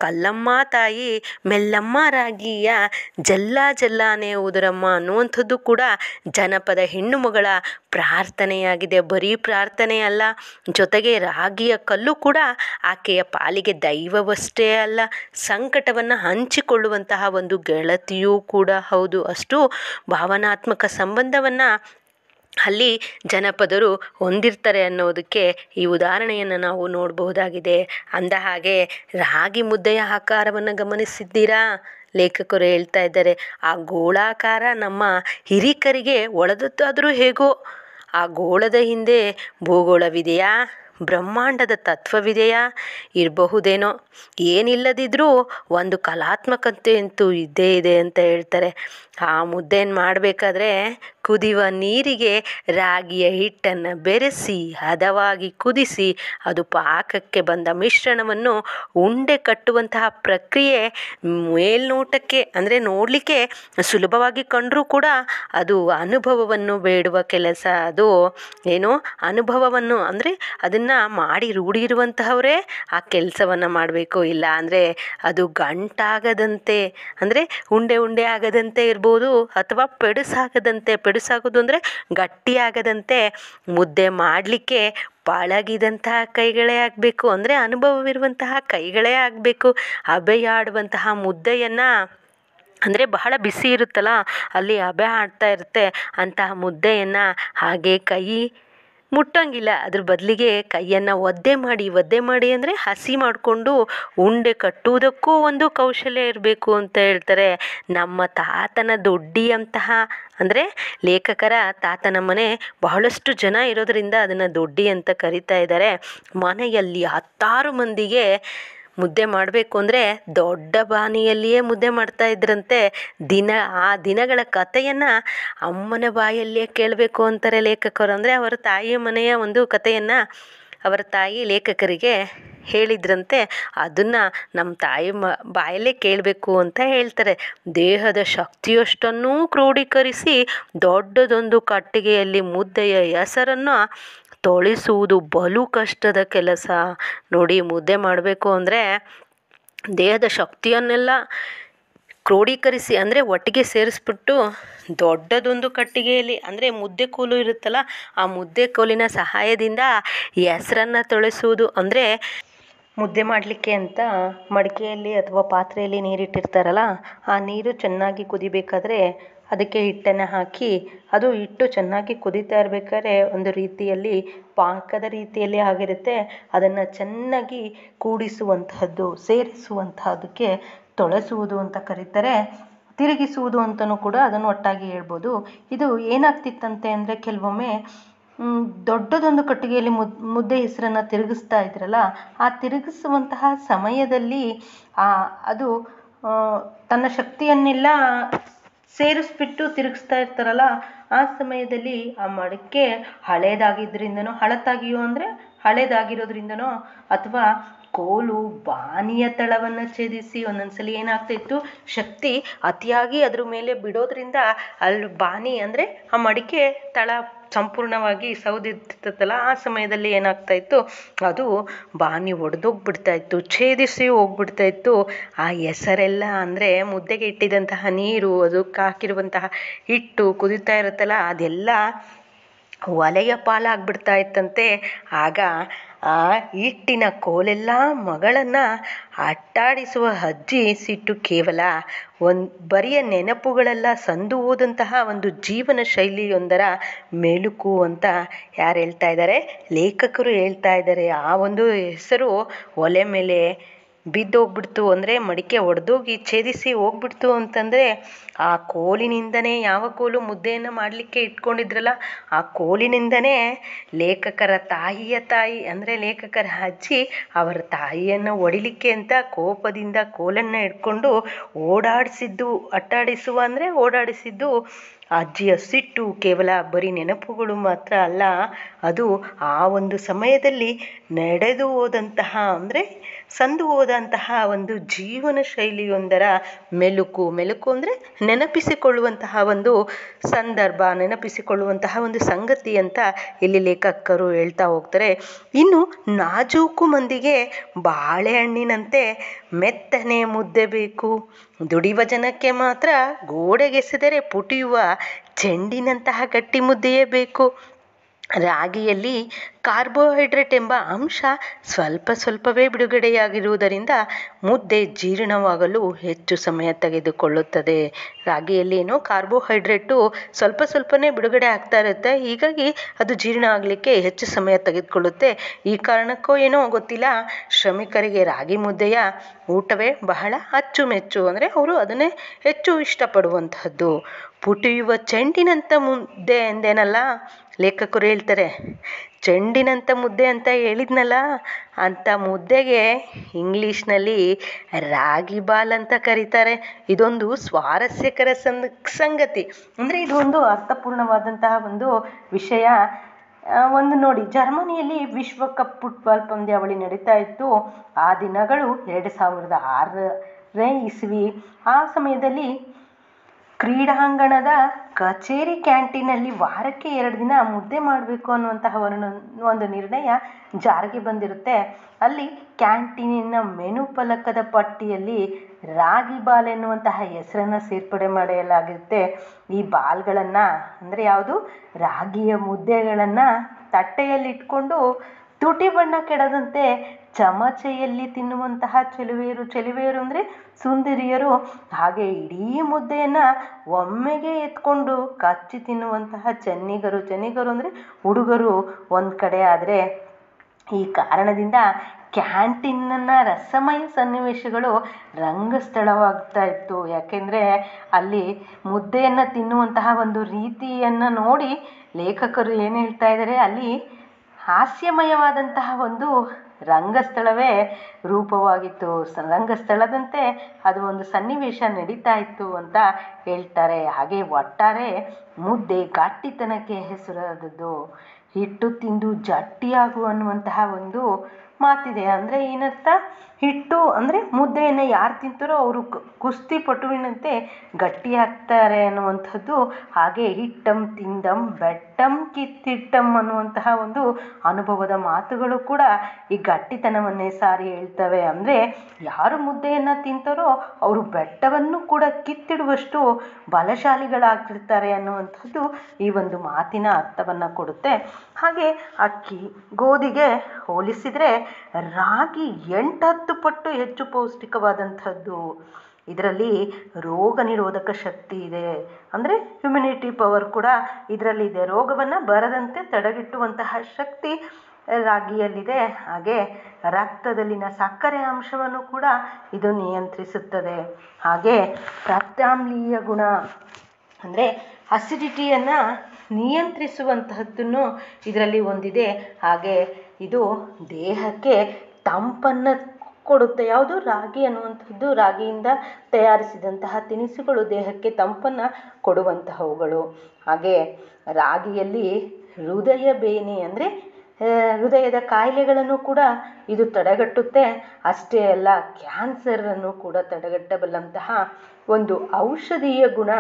ಕಲ್ಲಮ್ಮ ತಾಯಿ ಮೆಲ್ಲಮ್ಮ ರಾಗಿಯ ಜಲ್ಲ ಜಲ್ಲಾನೆ ಉದರಮ್ಮ ಅನ್ನುವಂಥದ್ದು ಕೂಡ ಜನಪದ ಹೆಣ್ಣು ಮಗಳ ಪ್ರಾರ್ಥನೆಯಾಗಿದೆ ಬರೀ ಪ್ರಾರ್ಥನೆ ಅಲ್ಲ ಜೊತೆಗೆ ರಾಗಿಯ ಕಲ್ಲು ಕೂಡ ಆಕೆಯ ಪಾಲಿಗೆ ದೈವವಷ್ಟೇ ಅಲ್ಲ ಸಂಕಟವನ್ನು ಹಂಚಿಕೊಳ್ಳುವಂತಹ ಒಂದು ಗೆಳತಿಯೂ ಕೂಡ ಹೌದು ಅಷ್ಟು ಭಾವನಾತ್ಮಕ ಸಂಬಂಧವನ್ನು ಅಲ್ಲಿ ಜನಪದರು ಹೊಂದಿರ್ತಾರೆ ಅನ್ನೋದಕ್ಕೆ ಈ ಉದಾಹರಣೆಯನ್ನು ನಾವು ನೋಡಬಹುದಾಗಿದೆ ಅಂದ ಹಾಗೆ ರಾಗಿ ಮುದ್ದೆಯ ಆಕಾರವನ್ನು ಗಮನಿಸಿದ್ದೀರಾ ಲೇಖಕರು ಹೇಳ್ತಾ ಇದ್ದಾರೆ ಆ ಗೋಳಾಕಾರ ನಮ್ಮ ಹಿರಿಕರಿಗೆ ಒಳದದ್ದಾದರೂ ಹೇಗೋ ಆ ಗೋಳದ ಹಿಂದೆ ಭೂಗೋಳವಿದೆಯಾ ಬ್ರಹ್ಮಾಂಡದ ತತ್ವವಿದೆಯಾ ಇರಬಹುದೇನೋ ಏನಿಲ್ಲದಿದ್ದರೂ ಒಂದು ಕಲಾತ್ಮಕತೆ ಅಂತೂ ಇದ್ದೇ ಇದೆ ಅಂತ ಹೇಳ್ತಾರೆ ಆ ಮುದ್ದೆಯನ್ನು ಮಾಡಬೇಕಾದ್ರೆ ಕುದಿಯುವ ನೀರಿಗೆ ರಾಗಿಯ ಹಿಟ್ಟನ್ನು ಬೆರೆಸಿ ಹದವಾಗಿ ಕುದಿಸಿ ಅದು ಪಾಕಕ್ಕೆ ಬಂದ ಮಿಶ್ರಣವನ್ನು ಉಂಡೆ ಕಟ್ಟುವಂತಹ ಪ್ರಕ್ರಿಯೆ ಮೇಲ್ನೋಟಕ್ಕೆ ಅಂದರೆ ನೋಡಲಿಕ್ಕೆ ಸುಲಭವಾಗಿ ಕಂಡರೂ ಕೂಡ ಅದು ಅನುಭವವನ್ನು ಬೇಡುವ ಕೆಲಸ ಅದು ಏನು ಅನುಭವವನ್ನು ಅಂದರೆ ಅದನ್ನು ಮಾಡಿ ರೂಢಿರುವಂತಹವರೇ ಆ ಕೆಲಸವನ್ನು ಮಾಡಬೇಕು ಇಲ್ಲ ಅಂದರೆ ಅದು ಗಂಟಾಗದಂತೆ ಅಂದರೆ ಉಂಡೆ ಉಂಡೆ ಆಗದಂತೆ ಮಾಡ್ಬೋದು ಅಥವಾ ಪೆಡುಸಾಗದಂತೆ ಪೆಡುಸಾಗೋದು ಅಂದರೆ ಗಟ್ಟಿಯಾಗದಂತೆ ಮುದ್ದೆ ಮಾಡಲಿಕ್ಕೆ ಪಾಳಾಗಿದಂತಹ ಕೈಗಳೇ ಆಗಬೇಕು ಅಂದರೆ ಅನುಭವವಿರುವಂತಹ ಕೈಗಳೇ ಆಗಬೇಕು ಅಬೆಯಾಡುವಂತಹ ಮುದ್ದೆಯನ್ನು ಅಂದರೆ ಬಹಳ ಬಿಸಿ ಇರುತ್ತಲ್ಲ ಅಲ್ಲಿ ಅಬೆ ಆಡ್ತಾ ಇರುತ್ತೆ ಅಂತಹ ಮುದ್ದೆಯನ್ನು ಹಾಗೆ ಕೈ ಮುಟ್ಟಂಗಿಲ್ಲ ಅದ್ರ ಬದಲಿಗೆ ಕೈಯನ್ನು ಒದ್ದೆ ಮಾಡಿ ಒದ್ದೆ ಮಾಡಿ ಅಂದರೆ ಹಸಿ ಮಾಡಿಕೊಂಡು ಉಂಡೆ ಕಟ್ಟುವುದಕ್ಕೂ ಒಂದು ಕೌಶಲ್ಯ ಇರಬೇಕು ಅಂತ ಹೇಳ್ತಾರೆ ನಮ್ಮ ತಾತನ ಅಂತಹ ಅಂದರೆ ಲೇಖಕರ ತಾತನ ಮನೆ ಬಹಳಷ್ಟು ಜನ ಇರೋದರಿಂದ ಅದನ್ನು ದೊಡ್ಡಿ ಅಂತ ಕರಿತಾ ಇದ್ದಾರೆ ಮನೆಯಲ್ಲಿ ಹತ್ತಾರು ಮಂದಿಗೆ ಮುದ್ದೆ ಮಾಡಬೇಕು ಅಂದರೆ ದೊಡ್ಡ ಬಾನಿಯಲ್ಲಿಯೇ ಮುದ್ದೆ ಮಾಡ್ತಾ ಇದ್ರಂತೆ ದಿನ ಆ ದಿನಗಳ ಕಥೆಯನ್ನು ಅಮ್ಮನ ಬಾಯಲ್ಲಿಯೇ ಕೇಳಬೇಕು ಅಂತಾರೆ ಲೇಖಕರು ಅಂದರೆ ಅವರ ತಾಯಿ ಮನೆಯ ಒಂದು ಕಥೆಯನ್ನು ಅವರ ತಾಯಿ ಲೇಖಕರಿಗೆ ಹೇಳಿದ್ರಂತೆ ಅದನ್ನು ನಮ್ಮ ತಾಯಿ ಮ ಬಾಯಲ್ಲೇ ಕೇಳಬೇಕು ಅಂತ ಹೇಳ್ತಾರೆ ದೇಹದ ಶಕ್ತಿಯಷ್ಟನ್ನೂ ಕ್ರೋಢೀಕರಿಸಿ ದೊಡ್ಡದೊಂದು ಕಟ್ಟಿಗೆಯಲ್ಲಿ ಮುದ್ದೆಯ ಹೆಸರನ್ನು ತೊಳಿಸುವುದು ಬಲು ಕಷ್ಟದ ಕೆಲಸ ನೋಡಿ ಮುದ್ದೆ ಮಾಡಬೇಕು ಅಂದರೆ ದೇಹದ ಶಕ್ತಿಯನ್ನೆಲ್ಲ ಕ್ರೋಢೀಕರಿಸಿ ಅಂದರೆ ಒಟ್ಟಿಗೆ ಸೇರಿಸ್ಬಿಟ್ಟು ದೊಡ್ಡದೊಂದು ಕಟ್ಟಿಗೆಯಲ್ಲಿ ಅಂದರೆ ಮುದ್ದೆ ಕೋಲು ಇರುತ್ತಲ್ಲ ಆ ಮುದ್ದೆ ಕೋಲಿನ ಸಹಾಯದಿಂದ ಹೆಸರನ್ನು ತೊಳೆಸುವುದು ಅಂದರೆ ಮುದ್ದೆ ಮಾಡಲಿಕ್ಕೆ ಅಂತ ಮಡಿಕೆಯಲ್ಲಿ ಅಥವಾ ಪಾತ್ರೆಯಲ್ಲಿ ನೀರಿಟ್ಟಿರ್ತಾರಲ್ಲ ಆ ನೀರು ಚೆನ್ನಾಗಿ ಕುದಿಬೇಕಾದ್ರೆ ಅದಕ್ಕೆ ಹಿಟ್ಟನ್ನು ಹಾಕಿ ಅದು ಹಿಟ್ಟು ಚೆನ್ನಾಗಿ ಕುದಿತಾ ಇರ್ಬೇಕಾದ್ರೆ ಒಂದು ರೀತಿಯಲ್ಲಿ ಪಾಕದ ರೀತಿಯಲ್ಲಿ ಆಗಿರುತ್ತೆ ಅದನ್ನು ಚೆನ್ನಾಗಿ ಕೂಡಿಸುವಂತಹದ್ದು ಸೇರಿಸುವಂತಹದಕ್ಕೆ ತೊಳೆಸುವುದು ಅಂತ ಕರೀತಾರೆ ತಿರುಗಿಸುವುದು ಅಂತಲೂ ಕೂಡ ಅದನ್ನು ಒಟ್ಟಾಗಿ ಹೇಳ್ಬೋದು ಇದು ಏನಾಗ್ತಿತ್ತಂತೆ ಅಂದರೆ ಕೆಲವೊಮ್ಮೆ ದೊಡ್ಡದೊಂದು ಕಟ್ಟಿಗೆಯಲ್ಲಿ ಮುದ್ ಮುದ್ದೆ ಹೆಸರನ್ನು ತಿರುಗಿಸ್ತಾ ಇದ್ರಲ್ಲ ಆ ತಿರುಗಿಸುವಂತಹ ಸಮಯದಲ್ಲಿ ಅದು ತನ್ನ ಶಕ್ತಿಯನ್ನೆಲ್ಲ ಸೇರಿಸ್ಬಿಟ್ಟು ತಿರುಗಿಸ್ತಾ ಇರ್ತಾರಲ್ಲ ಆ ಸಮಯದಲ್ಲಿ ಆ ಮಡಕೆ ಹಳೇದಾಗಿದ್ದರಿಂದನೋ ಹಳತಾಗಿಯೋ ಅಂದರೆ ಹಳೇದಾಗಿರೋದ್ರಿಂದನೋ ಅಥವಾ ಕೋಲು ಬಾನಿಯ ತಳವನ್ನು ಛೇದಿಸಿ ಒಂದೊಂದ್ಸಲಿ ಏನಾಗ್ತಾ ಇತ್ತು ಶಕ್ತಿ ಅತಿಯಾಗಿ ಅದ್ರ ಮೇಲೆ ಬಿಡೋದ್ರಿಂದ ಅಲ್ಲಿ ಬಾನಿ ಅಂದರೆ ಆ ಮಡಿಕೆ ತಳ ಸಂಪೂರ್ಣವಾಗಿ ಸವದಿರ್ತಿತ್ತಲ್ಲ ಆ ಸಮಯದಲ್ಲಿ ಏನಾಗ್ತಾ ಇತ್ತು ಅದು ಬಾನಿ ಒಡೆದೋಗ್ಬಿಡ್ತಾ ಇತ್ತು ಛೇದಿಸಿ ಹೋಗ್ಬಿಡ್ತಾ ಇತ್ತು ಆ ಹೆಸರೆಲ್ಲ ಅಂದರೆ ಮುದ್ದೆಗೆ ಇಟ್ಟಿದಂತಹ ನೀರು ಅದಕ್ಕೆ ಹಾಕಿರುವಂತಹ ಹಿಟ್ಟು ಕುದಿತಾ ಇರುತ್ತಲ್ಲ ಅದೆಲ್ಲ ಒಲೆಯ ಪಾಲಾಗ್ಬಿಡ್ತಾ ಇತ್ತಂತೆ ಆಗ ಆ ಹಿಟ್ಟಿನ ಕೋಲೆಲ್ಲ ಮಗಳನ್ನು ಅಟ್ಟಾಡಿಸುವ ಅಜ್ಜಿ ಸಿಟ್ಟು ಕೇವಲ ಒಂದು ಬರಿಯ ನೆನಪುಗಳೆಲ್ಲ ಸಂದು ಹೋದಂತಹ ಒಂದು ಜೀವನ ಶೈಲಿಯೊಂದರ ಮೆಲುಕು ಅಂತ ಯಾರು ಹೇಳ್ತಾ ಇದ್ದಾರೆ ಲೇಖಕರು ಹೇಳ್ತಾ ಇದ್ದಾರೆ ಆ ಒಂದು ಹೆಸರು ಒಲೆ ಮೇಲೆ ಬಿದ್ದೋಗ್ಬಿಡ್ತು ಅಂದರೆ ಮಡಿಕೆ ಒಡೆದೋಗಿ ಛೇದಿಸಿ ಹೋಗ್ಬಿಡ್ತು ಅಂತಂದರೆ ಆ ಕೋಲಿನಿಂದನೇ ಯಾವ ಕೋಲು ಮುದ್ದೆಯನ್ನು ಮಾಡಲಿಕ್ಕೆ ಇಟ್ಕೊಂಡಿದ್ರಲ್ಲ ಆ ಕೋಲಿನಿಂದನೇ ಲೇಖಕರ ತಾಯಿಯ ತಾಯಿ ಅಂದರೆ ಲೇಖಕರ ಅಜ್ಜಿ ಅವರ ತಾಯಿಯನ್ನು ಒಡಿಲಿಕ್ಕೆ ಅಂತ ಕೋಪದಿಂದ ಕೋಲನ್ನು ಹಿಡ್ಕೊಂಡು ಓಡಾಡಿಸಿದ್ದು ಅಟ್ಟಾಡಿಸುವ ಅಂದರೆ ಓಡಾಡಿಸಿದ್ದು ಅಜ್ಜಿಯ ಸಿಟ್ಟು ಕೇವಲ ಬರೀ ನೆನಪುಗಳು ಮಾತ್ರ ಅಲ್ಲ ಅದು ಆ ಒಂದು ಸಮಯದಲ್ಲಿ ನಡೆದು ಹೋದಂತಹ ಅಂದರೆ ಸಂದು ಹೋದಂತಹ ಒಂದು ಜೀವನ ಶೈಲಿಯೊಂದರ ಮೆಲುಕು ಮೆಲುಕು ಅಂದರೆ ನೆನಪಿಸಿಕೊಳ್ಳುವಂತಹ ಒಂದು ಸಂದರ್ಭ ನೆನಪಿಸಿಕೊಳ್ಳುವಂತಹ ಒಂದು ಸಂಗತಿ ಅಂತ ಇಲ್ಲಿ ಲೇಖಕರು ಹೇಳ್ತಾ ಹೋಗ್ತಾರೆ ಇನ್ನು ನಾಜೂಕು ಮಂದಿಗೆ ಬಾಳೆಹಣ್ಣಿನಂತೆ ಮೆತ್ತನೆ ಮುದ್ದೆ ಬೇಕು ದುಡಿಯುವ ಜನಕ್ಕೆ ಮಾತ್ರ ಗೋಡೆಗೆಸೆದರೆ ಪುಟಿಯುವ ಚೆಂಡಿನಂತಹ ಗಟ್ಟಿ ಮುದ್ದೆಯೇ ಬೇಕು ರಾಗಿಯಲ್ಲಿ ಕಾರ್ಬೋಹೈಡ್ರೇಟ್ ಎಂಬ ಅಂಶ ಸ್ವಲ್ಪ ಸ್ವಲ್ಪವೇ ಬಿಡುಗಡೆಯಾಗಿರುವುದರಿಂದ ಮುದ್ದೆ ಜೀರ್ಣವಾಗಲು ಹೆಚ್ಚು ಸಮಯ ತೆಗೆದುಕೊಳ್ಳುತ್ತದೆ ರಾಗಿಯಲ್ಲಿ ಏನೋ ಕಾರ್ಬೋಹೈಡ್ರೇಟು ಸ್ವಲ್ಪ ಸ್ವಲ್ಪನೇ ಬಿಡುಗಡೆ ಆಗ್ತಾ ಇರುತ್ತೆ ಹೀಗಾಗಿ ಅದು ಜೀರ್ಣ ಆಗಲಿಕ್ಕೆ ಹೆಚ್ಚು ಸಮಯ ತೆಗೆದುಕೊಳ್ಳುತ್ತೆ ಈ ಕಾರಣಕ್ಕೋ ಏನೋ ಗೊತ್ತಿಲ್ಲ ಶ್ರಮಿಕರಿಗೆ ರಾಗಿ ಮುದ್ದೆಯ ಊಟವೇ ಬಹಳ ಅಚ್ಚುಮೆಚ್ಚು ಅಂದರೆ ಅವರು ಅದನ್ನೇ ಹೆಚ್ಚು ಇಷ್ಟಪಡುವಂಥದ್ದು ಪುಟಿಯುವ ಚೆಂಡಿನಂಥ ಮುದ್ದೆ ಎಂದೇನಲ್ಲ ಲೇಖಕರು ಹೇಳ್ತಾರೆ ಚೆಂಡಿನಂಥ ಮುದ್ದೆ ಅಂತ ಹೇಳಿದ್ನಲ್ಲ ಅಂಥ ಮುದ್ದೆಗೆ ಇಂಗ್ಲೀಷ್ನಲ್ಲಿ ರಾಗಿ ಬಾಲ್ ಅಂತ ಕರೀತಾರೆ ಇದೊಂದು ಸ್ವಾರಸ್ಯಕರ ಸಂ ಸಂಗತಿ ಅಂದರೆ ಇದೊಂದು ಅರ್ಥಪೂರ್ಣವಾದಂತಹ ಒಂದು ವಿಷಯ ಒಂದು ನೋಡಿ ಜರ್ಮನಿಯಲ್ಲಿ ವಿಶ್ವಕಪ್ ಫುಟ್ಬಾಲ್ ಪಂದ್ಯಾವಳಿ ನಡೀತಾ ಇತ್ತು ಆ ದಿನಗಳು ಎರಡು ಸಾವಿರದ ಆರನೇ ಇಸವಿ ಆ ಸಮಯದಲ್ಲಿ ಕ್ರೀಡಾಂಗಣದ ಕಚೇರಿ ಕ್ಯಾಂಟೀನಲ್ಲಿ ವಾರಕ್ಕೆ ಎರಡು ದಿನ ಮುದ್ದೆ ಮಾಡಬೇಕು ಅನ್ನುವಂತಹ ಒಂದು ನಿರ್ಣಯ ಜಾರಿಗೆ ಬಂದಿರುತ್ತೆ ಅಲ್ಲಿ ಕ್ಯಾಂಟೀನಿನ ಮೆನು ಫಲಕದ ಪಟ್ಟಿಯಲ್ಲಿ ರಾಗಿ ಬಾಲ್ ಎನ್ನುವಂತಹ ಹೆಸರನ್ನು ಸೇರ್ಪಡೆ ಮಾಡಲಾಗಿರುತ್ತೆ ಈ ಬಾಲ್ಗಳನ್ನು ಅಂದರೆ ಯಾವುದು ರಾಗಿಯ ಮುದ್ದೆಗಳನ್ನು ಇಟ್ಕೊಂಡು ತುಟಿ ಬಣ್ಣ ಕೆಡದಂತೆ ಚಮಚೆಯಲ್ಲಿ ತಿನ್ನುವಂತಹ ಚೆಲುವೆಯರು ಚೆಲುವೆಯರು ಅಂದರೆ ಸುಂದರಿಯರು ಹಾಗೆ ಇಡೀ ಮುದ್ದೆಯನ್ನು ಒಮ್ಮೆಗೆ ಎತ್ಕೊಂಡು ಕಚ್ಚಿ ತಿನ್ನುವಂತಹ ಚೆನ್ನಿಗರು ಚೆನ್ನಿಗರು ಅಂದರೆ ಹುಡುಗರು ಒಂದು ಕಡೆ ಆದರೆ ಈ ಕಾರಣದಿಂದ ಕ್ಯಾಂಟೀನ್ನ ರಸಮಯ ಸನ್ನಿವೇಶಗಳು ರಂಗಸ್ಥಳವಾಗ್ತಾ ಇತ್ತು ಯಾಕೆಂದರೆ ಅಲ್ಲಿ ಮುದ್ದೆಯನ್ನು ತಿನ್ನುವಂತಹ ಒಂದು ರೀತಿಯನ್ನು ನೋಡಿ ಲೇಖಕರು ಏನು ಹೇಳ್ತಾ ಇದ್ದಾರೆ ಅಲ್ಲಿ ಹಾಸ್ಯಮಯವಾದಂತಹ ಒಂದು ರಂಗಸ್ಥಳವೇ ರೂಪವಾಗಿತ್ತು ರಂಗಸ್ಥಳದಂತೆ ಅದು ಒಂದು ಸನ್ನಿವೇಶ ನಡೀತಾ ಇತ್ತು ಅಂತ ಹೇಳ್ತಾರೆ ಹಾಗೆ ಒಟ್ಟಾರೆ ಮುದ್ದೆ ಗಾಟ್ಟಿತನಕ್ಕೆ ಹೆಸರಾದದ್ದು ಹಿಟ್ಟು ತಿಂದು ಜಟ್ಟಿಯಾಗು ಅನ್ನುವಂತಹ ಒಂದು ಮಾತಿದೆ ಅಂದರೆ ಏನರ್ಥ ಹಿಟ್ಟು ಅಂದರೆ ಮುದ್ದೆಯನ್ನು ಯಾರು ತಿಂತಾರೋ ಅವರು ಕುಸ್ತಿ ಪಟುವಿನಂತೆ ಗಟ್ಟಿಯಾಗ್ತಾರೆ ಅನ್ನುವಂಥದ್ದು ಹಾಗೆ ಹಿಟ್ಟಂ ತಿಂದಂ ಬೆಟ್ಟಂ ಕಿತ್ತಿಟ್ಟಂ ಅನ್ನುವಂತಹ ಒಂದು ಅನುಭವದ ಮಾತುಗಳು ಕೂಡ ಈ ಗಟ್ಟಿತನವನ್ನೇ ಸಾರಿ ಹೇಳ್ತವೆ ಅಂದರೆ ಯಾರು ಮುದ್ದೆಯನ್ನು ತಿಂತಾರೋ ಅವರು ಬೆಟ್ಟವನ್ನು ಕೂಡ ಕಿತ್ತಿಡುವಷ್ಟು ಬಲಶಾಲಿಗಳಾಗಿರ್ತಾರೆ ಅನ್ನುವಂಥದ್ದು ಈ ಒಂದು ಮಾತಿನ ಅರ್ಥವನ್ನು ಕೊಡುತ್ತೆ ಹಾಗೆ ಅಕ್ಕಿ ಗೋಧಿಗೆ ಹೋಲಿಸಿದರೆ ರಾಗಿ ಎಂಟತ್ತು ಹತ್ತು ಪಟ್ಟು ಹೆಚ್ಚು ಪೌಷ್ಟಿಕವಾದಂಥದ್ದು ಇದರಲ್ಲಿ ರೋಗ ನಿರೋಧಕ ಶಕ್ತಿ ಇದೆ ಅಂದರೆ ಹ್ಯುಮಿನಿಟಿ ಪವರ್ ಕೂಡ ಇದರಲ್ಲಿದೆ ರೋಗವನ್ನು ಬರದಂತೆ ತಡೆಗಿಟ್ಟುವಂತಹ ಶಕ್ತಿ ರಾಗಿಯಲ್ಲಿದೆ ಹಾಗೆ ರಕ್ತದಲ್ಲಿನ ಸಕ್ಕರೆ ಅಂಶವನ್ನು ಕೂಡ ಇದು ನಿಯಂತ್ರಿಸುತ್ತದೆ ಹಾಗೆ ರಕ್ತಾಮ್ಲೀಯ ಗುಣ ಅಂದರೆ ಅಸಿಡಿಟಿಯನ್ನು ನಿಯಂತ್ರಿಸುವಂತಹದ್ದನ್ನು ಇದರಲ್ಲಿ ಹೊಂದಿದೆ ಹಾಗೆ ಇದು ದೇಹಕ್ಕೆ ತಂಪನ್ನು ಕೊಡುತ್ತೆ ಯಾವುದು ರಾಗಿ ಅನ್ನುವಂಥದ್ದು ರಾಗಿಯಿಂದ ತಯಾರಿಸಿದಂತಹ ತಿನಿಸುಗಳು ದೇಹಕ್ಕೆ ತಂಪನ್ನು ಕೊಡುವಂತಹವುಗಳು ಹಾಗೆ ರಾಗಿಯಲ್ಲಿ ಹೃದಯ ಬೇನೆ ಅಂದರೆ ಹೃದಯದ ಕಾಯಿಲೆಗಳನ್ನು ಕೂಡ ಇದು ತಡೆಗಟ್ಟುತ್ತೆ ಅಷ್ಟೇ ಅಲ್ಲ ಕ್ಯಾನ್ಸರನ್ನು ಕೂಡ ತಡೆಗಟ್ಟಬಲ್ಲಂತಹ ಒಂದು ಔಷಧೀಯ ಗುಣ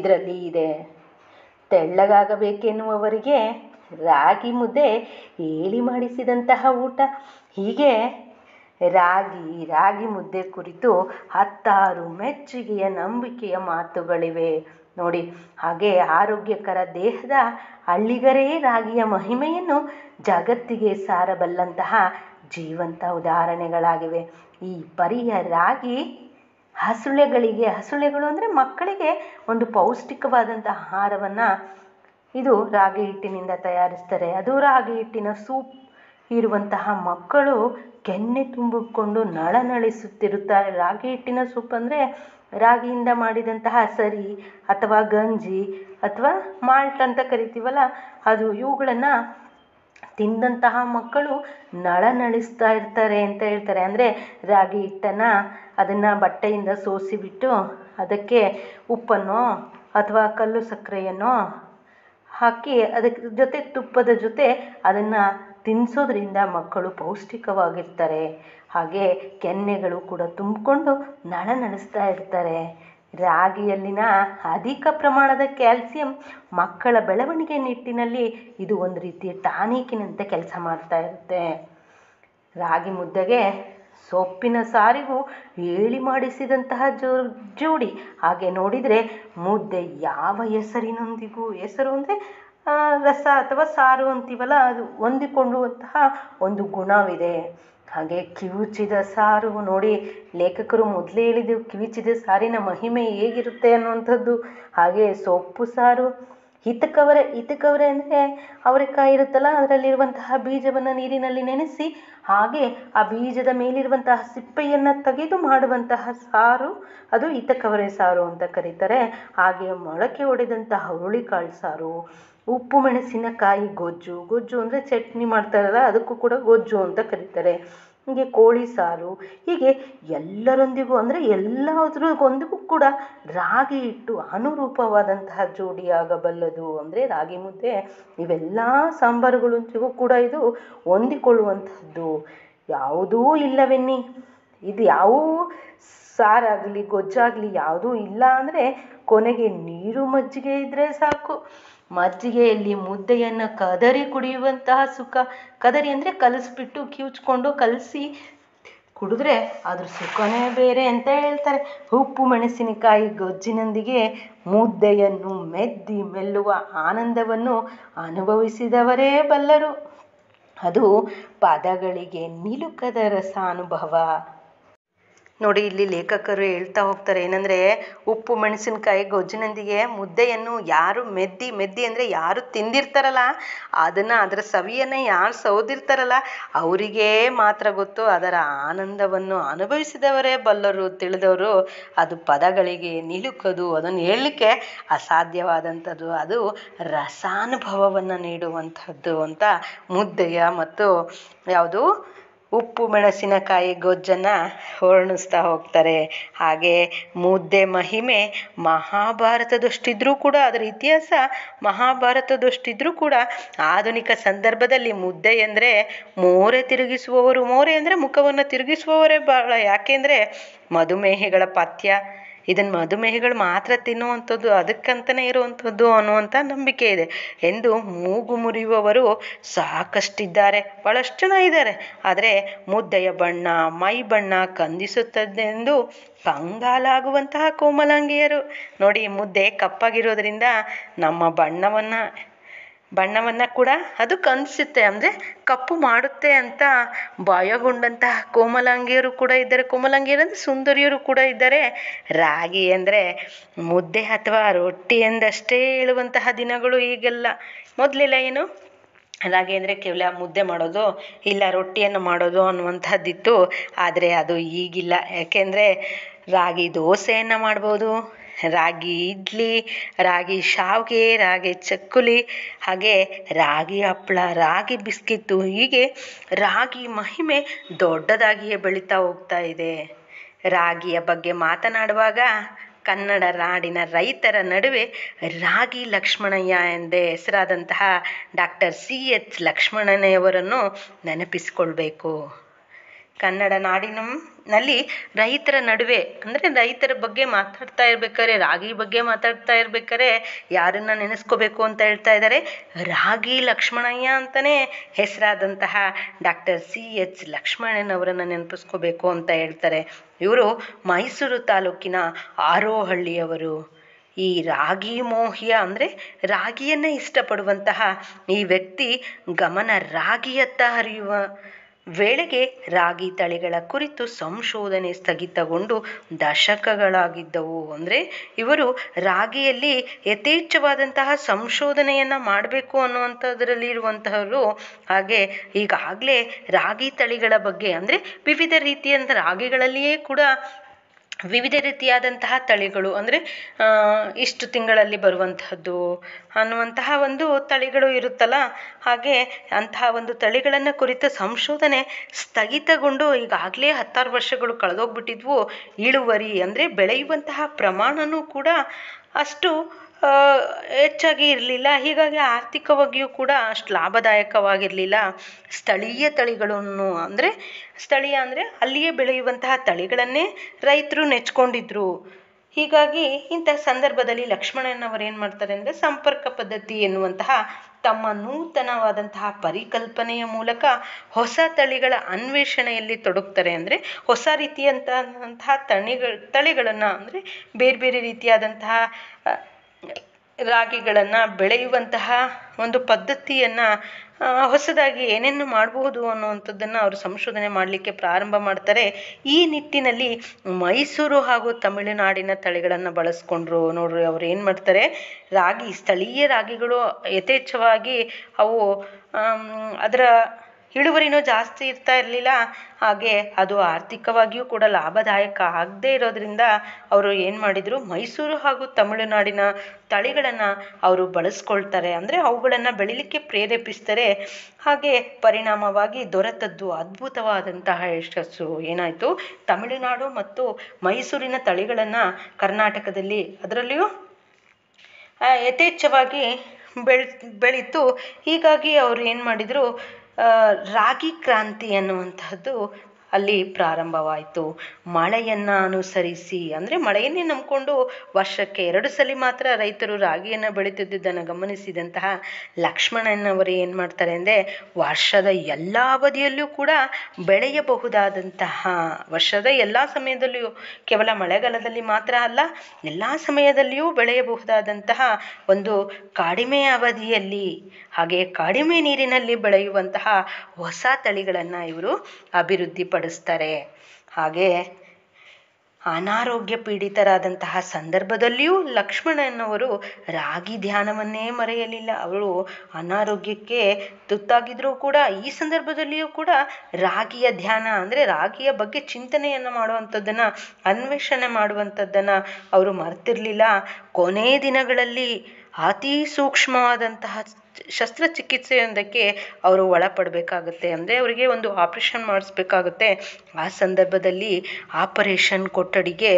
ಇದರಲ್ಲಿ ಇದೆ ತೆಳ್ಳಗಾಗಬೇಕೆನ್ನುವವರಿಗೆ ರಾಗಿ ಮುದ್ದೆ ಏಳಿ ಮಾಡಿಸಿದಂತಹ ಊಟ ಹೀಗೆ ರಾಗಿ ರಾಗಿ ಮುದ್ದೆ ಕುರಿತು ಹತ್ತಾರು ಮೆಚ್ಚುಗೆಯ ನಂಬಿಕೆಯ ಮಾತುಗಳಿವೆ ನೋಡಿ ಹಾಗೆ ಆರೋಗ್ಯಕರ ದೇಹದ ಹಳ್ಳಿಗರೇ ರಾಗಿಯ ಮಹಿಮೆಯನ್ನು ಜಗತ್ತಿಗೆ ಸಾರಬಲ್ಲಂತಹ ಜೀವಂತ ಉದಾಹರಣೆಗಳಾಗಿವೆ ಈ ಪರಿಯ ರಾಗಿ ಹಸುಳೆಗಳಿಗೆ ಹಸುಳೆಗಳು ಅಂದರೆ ಮಕ್ಕಳಿಗೆ ಒಂದು ಪೌಷ್ಟಿಕವಾದಂಥ ಆಹಾರವನ್ನು ಇದು ರಾಗಿ ಹಿಟ್ಟಿನಿಂದ ತಯಾರಿಸ್ತಾರೆ ಅದು ರಾಗಿ ಹಿಟ್ಟಿನ ಸೂಪ್ ಇರುವಂತಹ ಮಕ್ಕಳು ಕೆನ್ನೆ ತುಂಬಿಕೊಂಡು ನಳನಳಿಸುತ್ತಿರುತ್ತಾರೆ ರಾಗಿ ಹಿಟ್ಟಿನ ಸೂಪ್ ಅಂದರೆ ರಾಗಿಯಿಂದ ಮಾಡಿದಂತಹ ಸರಿ ಅಥವಾ ಗಂಜಿ ಅಥವಾ ಮಾಲ್ಟ್ ಅಂತ ಕರಿತೀವಲ್ಲ ಅದು ಇವುಗಳನ್ನು ತಿಂದಂತಹ ಮಕ್ಕಳು ನಳನಳಿಸ್ತಾ ಇರ್ತಾರೆ ಅಂತ ಹೇಳ್ತಾರೆ ಅಂದರೆ ರಾಗಿ ಹಿಟ್ಟನ್ನು ಅದನ್ನು ಬಟ್ಟೆಯಿಂದ ಸೋಸಿಬಿಟ್ಟು ಅದಕ್ಕೆ ಉಪ್ಪನ್ನು ಅಥವಾ ಕಲ್ಲು ಸಕ್ಕರೆಯನ್ನು ಹಾಕಿ ಅದಕ್ಕೆ ಜೊತೆ ತುಪ್ಪದ ಜೊತೆ ಅದನ್ನು ತಿನ್ಸೋದ್ರಿಂದ ಮಕ್ಕಳು ಪೌಷ್ಟಿಕವಾಗಿರ್ತಾರೆ ಹಾಗೆ ಕೆನ್ನೆಗಳು ಕೂಡ ತುಂಬಿಕೊಂಡು ನಡೆಸ್ತಾ ಇರ್ತಾರೆ ರಾಗಿಯಲ್ಲಿನ ಅಧಿಕ ಪ್ರಮಾಣದ ಕ್ಯಾಲ್ಸಿಯಂ ಮಕ್ಕಳ ಬೆಳವಣಿಗೆ ನಿಟ್ಟಿನಲ್ಲಿ ಇದು ಒಂದು ರೀತಿಯ ಟಾನಿಕಿನಂತೆ ಕೆಲಸ ಮಾಡ್ತಾ ಇರುತ್ತೆ ರಾಗಿ ಮುದ್ದೆಗೆ ಸೊಪ್ಪಿನ ಸಾರಿಗೂ ಹೇಳಿ ಮಾಡಿಸಿದಂತಹ ಜೋ ಜೋಡಿ ಹಾಗೆ ನೋಡಿದರೆ ಮುದ್ದೆ ಯಾವ ಹೆಸರಿನೊಂದಿಗೂ ಹೆಸರು ಅಂದರೆ ರಸ ಅಥವಾ ಸಾರು ಅಂತೀವಲ್ಲ ಅದು ಹೊಂದಿಕೊಳ್ಳುವಂತಹ ಒಂದು ಗುಣವಿದೆ ಹಾಗೆ ಕಿವುಚಿದ ಸಾರು ನೋಡಿ ಲೇಖಕರು ಮೊದಲೇ ಹೇಳಿದ್ದು ಕಿವಿಚಿದ ಸಾರಿನ ಮಹಿಮೆ ಹೇಗಿರುತ್ತೆ ಅನ್ನುವಂಥದ್ದು ಹಾಗೆ ಸೊಪ್ಪು ಸಾರು ಹಿತಕವರೆ ಹಿತಕವರೆ ಅಂದರೆ ಅವರೆಕಾಯಿ ಇರುತ್ತಲ್ಲ ಅದರಲ್ಲಿರುವಂತಹ ಬೀಜವನ್ನು ನೀರಿನಲ್ಲಿ ನೆನೆಸಿ ಹಾಗೆ ಆ ಬೀಜದ ಮೇಲಿರುವಂತಹ ಸಿಪ್ಪೆಯನ್ನು ತೆಗೆದು ಮಾಡುವಂತಹ ಸಾರು ಅದು ಹಿತಕವರೆ ಸಾರು ಅಂತ ಕರೀತಾರೆ ಹಾಗೆ ಮೊಳಕೆ ಒಡೆದಂತಹ ಹುರುಳಿಕಾಳು ಸಾರು ಉಪ್ಪು ಮೆಣಸಿನಕಾಯಿ ಗೊಜ್ಜು ಗೊಜ್ಜು ಅಂದರೆ ಚಟ್ನಿ ಮಾಡ್ತಾರಲ್ಲ ಅದಕ್ಕೂ ಕೂಡ ಗೊಜ್ಜು ಅಂತ ಕರೀತಾರೆ ಹೀಗೆ ಕೋಳಿ ಸಾರು ಹೀಗೆ ಎಲ್ಲರೊಂದಿಗೂ ಅಂದರೆ ಎಲ್ಲದರೊಂದಿಗೂ ಕೂಡ ರಾಗಿ ಹಿಟ್ಟು ಅನುರೂಪವಾದಂತಹ ಜೋಡಿಯಾಗಬಲ್ಲದು ಅಂದರೆ ರಾಗಿ ಮುದ್ದೆ ಇವೆಲ್ಲ ಸಾಂಬಾರುಗಳೊಂದಿಗೂ ಕೂಡ ಇದು ಹೊಂದಿಕೊಳ್ಳುವಂಥದ್ದು ಯಾವುದೂ ಇಲ್ಲವೆನ್ನಿ ಇದು ಯಾವ ಸಾರಾಗಲಿ ಗೊಜ್ಜಾಗಲಿ ಯಾವುದೂ ಇಲ್ಲ ಅಂದರೆ ಕೊನೆಗೆ ನೀರು ಮಜ್ಜಿಗೆ ಇದ್ದರೆ ಸಾಕು ಮಜ್ಜಿಗೆಯಲ್ಲಿ ಮುದ್ದೆಯನ್ನು ಕದರಿ ಕುಡಿಯುವಂತಹ ಸುಖ ಕದರಿ ಅಂದರೆ ಕಲಸಿಬಿಟ್ಟು ಕಿವುಚ್ಕೊಂಡು ಕಲಸಿ ಕುಡಿದ್ರೆ ಅದ್ರ ಸುಖವೇ ಬೇರೆ ಅಂತ ಹೇಳ್ತಾರೆ ಉಪ್ಪು ಮೆಣಸಿನಕಾಯಿ ಗೊಜ್ಜಿನೊಂದಿಗೆ ಮುದ್ದೆಯನ್ನು ಮೆದ್ದಿ ಮೆಲ್ಲುವ ಆನಂದವನ್ನು ಅನುಭವಿಸಿದವರೇ ಬಲ್ಲರು ಅದು ಪದಗಳಿಗೆ ನಿಲುಕದ ರಸಾನುಭವ ನೋಡಿ ಇಲ್ಲಿ ಲೇಖಕರು ಹೇಳ್ತಾ ಹೋಗ್ತಾರೆ ಏನಂದ್ರೆ ಉಪ್ಪು ಮೆಣಸಿನಕಾಯಿ ಗೊಜ್ಜಿನೊಂದಿಗೆ ಮುದ್ದೆಯನ್ನು ಯಾರು ಮೆದ್ದಿ ಮೆದ್ದಿ ಅಂದರೆ ಯಾರು ತಿಂದಿರ್ತಾರಲ್ಲ ಅದನ್ನು ಅದರ ಸವಿಯನ್ನು ಯಾರು ಸೌದಿರ್ತಾರಲ್ಲ ಅವರಿಗೇ ಮಾತ್ರ ಗೊತ್ತು ಅದರ ಆನಂದವನ್ನು ಅನುಭವಿಸಿದವರೇ ಬಲ್ಲರು ತಿಳಿದವರು ಅದು ಪದಗಳಿಗೆ ನಿಲುಕದು ಅದನ್ನು ಹೇಳಲಿಕ್ಕೆ ಅಸಾಧ್ಯವಾದಂಥದ್ದು ಅದು ರಸಾನುಭವವನ್ನು ನೀಡುವಂಥದ್ದು ಅಂತ ಮುದ್ದೆಯ ಮತ್ತು ಯಾವುದು ಉಪ್ಪು ಮೆಣಸಿನಕಾಯಿ ಗೊಜ್ಜನ್ನು ವರ್ಣಿಸ್ತಾ ಹೋಗ್ತಾರೆ ಹಾಗೆ ಮುದ್ದೆ ಮಹಿಮೆ ಮಹಾಭಾರತದಷ್ಟಿದ್ರೂ ಕೂಡ ಅದರ ಇತಿಹಾಸ ಮಹಾಭಾರತದಷ್ಟಿದ್ರೂ ಕೂಡ ಆಧುನಿಕ ಸಂದರ್ಭದಲ್ಲಿ ಮುದ್ದೆ ಎಂದರೆ ಮೋರೆ ತಿರುಗಿಸುವವರು ಮೋರೆ ಅಂದರೆ ಮುಖವನ್ನು ತಿರುಗಿಸುವವರೇ ಬಹಳ ಯಾಕೆಂದರೆ ಮಧುಮೇಹಿಗಳ ಪಥ್ಯ ಇದನ್ನು ಮಧುಮೇಹಿಗಳು ಮಾತ್ರ ತಿನ್ನುವಂಥದ್ದು ಅದಕ್ಕಂತಲೇ ಇರುವಂಥದ್ದು ಅನ್ನುವಂಥ ನಂಬಿಕೆ ಇದೆ ಎಂದು ಮೂಗು ಮುರಿಯುವವರು ಸಾಕಷ್ಟಿದ್ದಾರೆ ಬಹಳಷ್ಟು ಜನ ಇದ್ದಾರೆ ಆದರೆ ಮುದ್ದೆಯ ಬಣ್ಣ ಮೈ ಬಣ್ಣ ಕಂದಿಸುತ್ತದೆಂದು ಕಂಗಾಲಾಗುವಂತಹ ಕೋಮಲಂಗಿಯರು ನೋಡಿ ಮುದ್ದೆ ಕಪ್ಪಾಗಿರೋದ್ರಿಂದ ನಮ್ಮ ಬಣ್ಣವನ್ನು ಬಣ್ಣವನ್ನು ಕೂಡ ಅದು ಕಂಚಿಸುತ್ತೆ ಅಂದರೆ ಕಪ್ಪು ಮಾಡುತ್ತೆ ಅಂತ ಭಯಗೊಂಡಂತಹ ಕೋಮಲಂಗಿಯರು ಕೂಡ ಇದ್ದಾರೆ ಕೋಮಲಂಗಿಯರು ಅಂದರೆ ಸುಂದರಿಯರು ಕೂಡ ಇದ್ದಾರೆ ರಾಗಿ ಅಂದರೆ ಮುದ್ದೆ ಅಥವಾ ರೊಟ್ಟಿ ಎಂದಷ್ಟೇ ಹೇಳುವಂತಹ ದಿನಗಳು ಈಗೆಲ್ಲ ಮೊದಲೆಲ್ಲ ಏನು ರಾಗಿ ಅಂದರೆ ಕೇವಲ ಮುದ್ದೆ ಮಾಡೋದು ಇಲ್ಲ ರೊಟ್ಟಿಯನ್ನು ಮಾಡೋದು ಅನ್ನುವಂಥದ್ದಿತ್ತು ಆದರೆ ಅದು ಈಗಿಲ್ಲ ಯಾಕೆಂದರೆ ರಾಗಿ ದೋಸೆಯನ್ನು ಮಾಡ್ಬೋದು ರಾಗಿ ಇಡ್ಲಿ ರಾಗಿ ಶಾವಿಗೆ ರಾಗಿ ಚಕ್ಕುಲಿ ಹಾಗೆ ರಾಗಿ ಹಪ್ಪಳ ರಾಗಿ ಬಿಸ್ಕಿತ್ತು ಹೀಗೆ ರಾಗಿ ಮಹಿಮೆ ದೊಡ್ಡದಾಗಿಯೇ ಬೆಳೀತಾ ಹೋಗ್ತಾ ಇದೆ ರಾಗಿಯ ಬಗ್ಗೆ ಮಾತನಾಡುವಾಗ ಕನ್ನಡ ನಾಡಿನ ರೈತರ ನಡುವೆ ರಾಗಿ ಲಕ್ಷ್ಮಣಯ್ಯ ಎಂದೇ ಹೆಸರಾದಂತಹ ಡಾಕ್ಟರ್ ಸಿ ಎಚ್ ಲಕ್ಷ್ಮಣನೆಯವರನ್ನು ನೆನಪಿಸಿಕೊಳ್ಬೇಕು ಕನ್ನಡ ನಾಡಿನ ನಲ್ಲಿ ರೈತರ ನಡುವೆ ಅಂದರೆ ರೈತರ ಬಗ್ಗೆ ಮಾತಾಡ್ತಾ ಇರ್ಬೇಕಾದ್ರೆ ರಾಗಿ ಬಗ್ಗೆ ಮಾತಾಡ್ತಾ ಇರ್ಬೇಕಾದ್ರೆ ಯಾರನ್ನು ನೆನೆಸ್ಕೋಬೇಕು ಅಂತ ಹೇಳ್ತಾ ಇದ್ದಾರೆ ರಾಗಿ ಲಕ್ಷ್ಮಣಯ್ಯ ಅಂತಲೇ ಹೆಸರಾದಂತಹ ಡಾಕ್ಟರ್ ಸಿ ಎಚ್ ಲಕ್ಷ್ಮಣನವರನ್ನು ನೆನಪಿಸ್ಕೋಬೇಕು ಅಂತ ಹೇಳ್ತಾರೆ ಇವರು ಮೈಸೂರು ತಾಲೂಕಿನ ಆರೋಹಳ್ಳಿಯವರು ಈ ರಾಗಿ ಮೋಹಿಯ ಅಂದರೆ ರಾಗಿಯನ್ನೇ ಇಷ್ಟಪಡುವಂತಹ ಈ ವ್ಯಕ್ತಿ ಗಮನ ರಾಗಿಯತ್ತ ಹರಿಯುವ ವೇಳೆಗೆ ರಾಗಿ ತಳಿಗಳ ಕುರಿತು ಸಂಶೋಧನೆ ಸ್ಥಗಿತಗೊಂಡು ದಶಕಗಳಾಗಿದ್ದವು ಅಂದರೆ ಇವರು ರಾಗಿಯಲ್ಲಿ ಯಥೇಚ್ಛವಾದಂತಹ ಸಂಶೋಧನೆಯನ್ನು ಮಾಡಬೇಕು ಅನ್ನುವಂಥದ್ರಲ್ಲಿ ಇರುವಂತಹವರು ಹಾಗೆ ಈಗಾಗಲೇ ರಾಗಿ ತಳಿಗಳ ಬಗ್ಗೆ ಅಂದರೆ ವಿವಿಧ ರೀತಿಯಂಥ ರಾಗಿಗಳಲ್ಲಿಯೇ ಕೂಡ ವಿವಿಧ ರೀತಿಯಾದಂತಹ ತಳಿಗಳು ಅಂದರೆ ಇಷ್ಟು ತಿಂಗಳಲ್ಲಿ ಬರುವಂತಹದ್ದು ಅನ್ನುವಂತಹ ಒಂದು ತಳಿಗಳು ಇರುತ್ತಲ್ಲ ಹಾಗೆ ಅಂತಹ ಒಂದು ತಳಿಗಳನ್ನು ಕುರಿತ ಸಂಶೋಧನೆ ಸ್ಥಗಿತಗೊಂಡು ಈಗಾಗಲೇ ಹತ್ತಾರು ವರ್ಷಗಳು ಕಳೆದೋಗ್ಬಿಟ್ಟಿದ್ವು ಇಳುವರಿ ಅಂದರೆ ಬೆಳೆಯುವಂತಹ ಪ್ರಮಾಣವೂ ಕೂಡ ಅಷ್ಟು ಹೆಚ್ಚಾಗಿ ಇರಲಿಲ್ಲ ಹೀಗಾಗಿ ಆರ್ಥಿಕವಾಗಿಯೂ ಕೂಡ ಅಷ್ಟು ಲಾಭದಾಯಕವಾಗಿರಲಿಲ್ಲ ಸ್ಥಳೀಯ ತಳಿಗಳನ್ನು ಅಂದರೆ ಸ್ಥಳೀಯ ಅಂದರೆ ಅಲ್ಲಿಯೇ ಬೆಳೆಯುವಂತಹ ತಳಿಗಳನ್ನೇ ರೈತರು ನೆಚ್ಕೊಂಡಿದ್ರು ಹೀಗಾಗಿ ಇಂಥ ಸಂದರ್ಭದಲ್ಲಿ ಲಕ್ಷ್ಮಣನವರು ಏನು ಮಾಡ್ತಾರೆ ಅಂದರೆ ಸಂಪರ್ಕ ಪದ್ಧತಿ ಎನ್ನುವಂತಹ ತಮ್ಮ ನೂತನವಾದಂತಹ ಪರಿಕಲ್ಪನೆಯ ಮೂಲಕ ಹೊಸ ತಳಿಗಳ ಅನ್ವೇಷಣೆಯಲ್ಲಿ ತೊಡಗ್ತಾರೆ ಅಂದರೆ ಹೊಸ ರೀತಿಯಂತಹ ತಳಿಗಳ ತಳಿಗಳನ್ನು ಅಂದರೆ ಬೇರೆ ಬೇರೆ ರೀತಿಯಾದಂತಹ ರಾಗಿಗಳನ್ನು ಬೆಳೆಯುವಂತಹ ಒಂದು ಪದ್ಧತಿಯನ್ನು ಹೊಸದಾಗಿ ಏನೇನು ಮಾಡಬಹುದು ಅನ್ನುವಂಥದ್ದನ್ನು ಅವರು ಸಂಶೋಧನೆ ಮಾಡಲಿಕ್ಕೆ ಪ್ರಾರಂಭ ಮಾಡ್ತಾರೆ ಈ ನಿಟ್ಟಿನಲ್ಲಿ ಮೈಸೂರು ಹಾಗೂ ತಮಿಳುನಾಡಿನ ತಳಿಗಳನ್ನು ಬಳಸ್ಕೊಂಡ್ರು ನೋಡ್ರಿ ಅವ್ರು ಏನು ಮಾಡ್ತಾರೆ ರಾಗಿ ಸ್ಥಳೀಯ ರಾಗಿಗಳು ಯಥೇಚ್ಛವಾಗಿ ಅವು ಅದರ ಇಳುವರಿನೂ ಜಾಸ್ತಿ ಇರ್ತಾ ಇರಲಿಲ್ಲ ಹಾಗೆ ಅದು ಆರ್ಥಿಕವಾಗಿಯೂ ಕೂಡ ಲಾಭದಾಯಕ ಆಗದೇ ಇರೋದ್ರಿಂದ ಅವರು ಏನು ಮಾಡಿದರು ಮೈಸೂರು ಹಾಗೂ ತಮಿಳುನಾಡಿನ ತಳಿಗಳನ್ನು ಅವರು ಬಳಸ್ಕೊಳ್ತಾರೆ ಅಂದರೆ ಅವುಗಳನ್ನು ಬೆಳಿಲಿಕ್ಕೆ ಪ್ರೇರೇಪಿಸ್ತಾರೆ ಹಾಗೆ ಪರಿಣಾಮವಾಗಿ ದೊರೆತದ್ದು ಅದ್ಭುತವಾದಂತಹ ಯಶಸ್ಸು ಏನಾಯಿತು ತಮಿಳುನಾಡು ಮತ್ತು ಮೈಸೂರಿನ ತಳಿಗಳನ್ನು ಕರ್ನಾಟಕದಲ್ಲಿ ಅದರಲ್ಲಿಯೂ ಯಥೇಚ್ಛವಾಗಿ ಬೆಳ್ ಬೆಳೀತು ಹೀಗಾಗಿ ಅವರು ಏನು ಮಾಡಿದರು ರಾಗಿ ಕ್ರಾಂತಿ ಅನ್ನುವಂತಹದ್ದು ಅಲ್ಲಿ ಪ್ರಾರಂಭವಾಯಿತು ಮಳೆಯನ್ನು ಅನುಸರಿಸಿ ಅಂದರೆ ಮಳೆಯನ್ನೇ ನಂಬಿಕೊಂಡು ವರ್ಷಕ್ಕೆ ಎರಡು ಸಲ ಮಾತ್ರ ರೈತರು ರಾಗಿಯನ್ನು ಬೆಳೀತಿದ್ದುದನ್ನು ಗಮನಿಸಿದಂತಹ ಲಕ್ಷ್ಮಣನವರು ಏನು ಮಾಡ್ತಾರೆ ಅಂದರೆ ವರ್ಷದ ಎಲ್ಲ ಅವಧಿಯಲ್ಲೂ ಕೂಡ ಬೆಳೆಯಬಹುದಾದಂತಹ ವರ್ಷದ ಎಲ್ಲ ಸಮಯದಲ್ಲಿಯೂ ಕೇವಲ ಮಳೆಗಾಲದಲ್ಲಿ ಮಾತ್ರ ಅಲ್ಲ ಎಲ್ಲ ಸಮಯದಲ್ಲಿಯೂ ಬೆಳೆಯಬಹುದಾದಂತಹ ಒಂದು ಕಡಿಮೆ ಅವಧಿಯಲ್ಲಿ ಹಾಗೆಯೇ ಕಡಿಮೆ ನೀರಿನಲ್ಲಿ ಬೆಳೆಯುವಂತಹ ಹೊಸ ತಳಿಗಳನ್ನು ಇವರು ಅಭಿವೃದ್ಧಿಪಡಿಸ್ತಾರೆ ಹಾಗೆ ಅನಾರೋಗ್ಯ ಪೀಡಿತರಾದಂತಹ ಸಂದರ್ಭದಲ್ಲಿಯೂ ಲಕ್ಷ್ಮಣನವರು ರಾಗಿ ಧ್ಯಾನವನ್ನೇ ಮರೆಯಲಿಲ್ಲ ಅವರು ಅನಾರೋಗ್ಯಕ್ಕೆ ತುತ್ತಾಗಿದ್ರೂ ಕೂಡ ಈ ಸಂದರ್ಭದಲ್ಲಿಯೂ ಕೂಡ ರಾಗಿಯ ಧ್ಯಾನ ಅಂದರೆ ರಾಗಿಯ ಬಗ್ಗೆ ಚಿಂತನೆಯನ್ನು ಮಾಡುವಂಥದ್ದನ್ನು ಅನ್ವೇಷಣೆ ಮಾಡುವಂಥದ್ದನ್ನು ಅವರು ಮರೆತಿರಲಿಲ್ಲ ಕೊನೆ ದಿನಗಳಲ್ಲಿ ಅತಿ ಸೂಕ್ಷ್ಮವಾದಂತಹ ಶಸ್ತ್ರಚಿಕಿತ್ಸೆಯೊಂದಕ್ಕೆ ಅವರು ಒಳಪಡಬೇಕಾಗುತ್ತೆ ಅಂದರೆ ಅವರಿಗೆ ಒಂದು ಆಪ್ರೇಷನ್ ಮಾಡಿಸ್ಬೇಕಾಗುತ್ತೆ ಆ ಸಂದರ್ಭದಲ್ಲಿ ಆಪರೇಷನ್ ಕೊಠಡಿಗೆ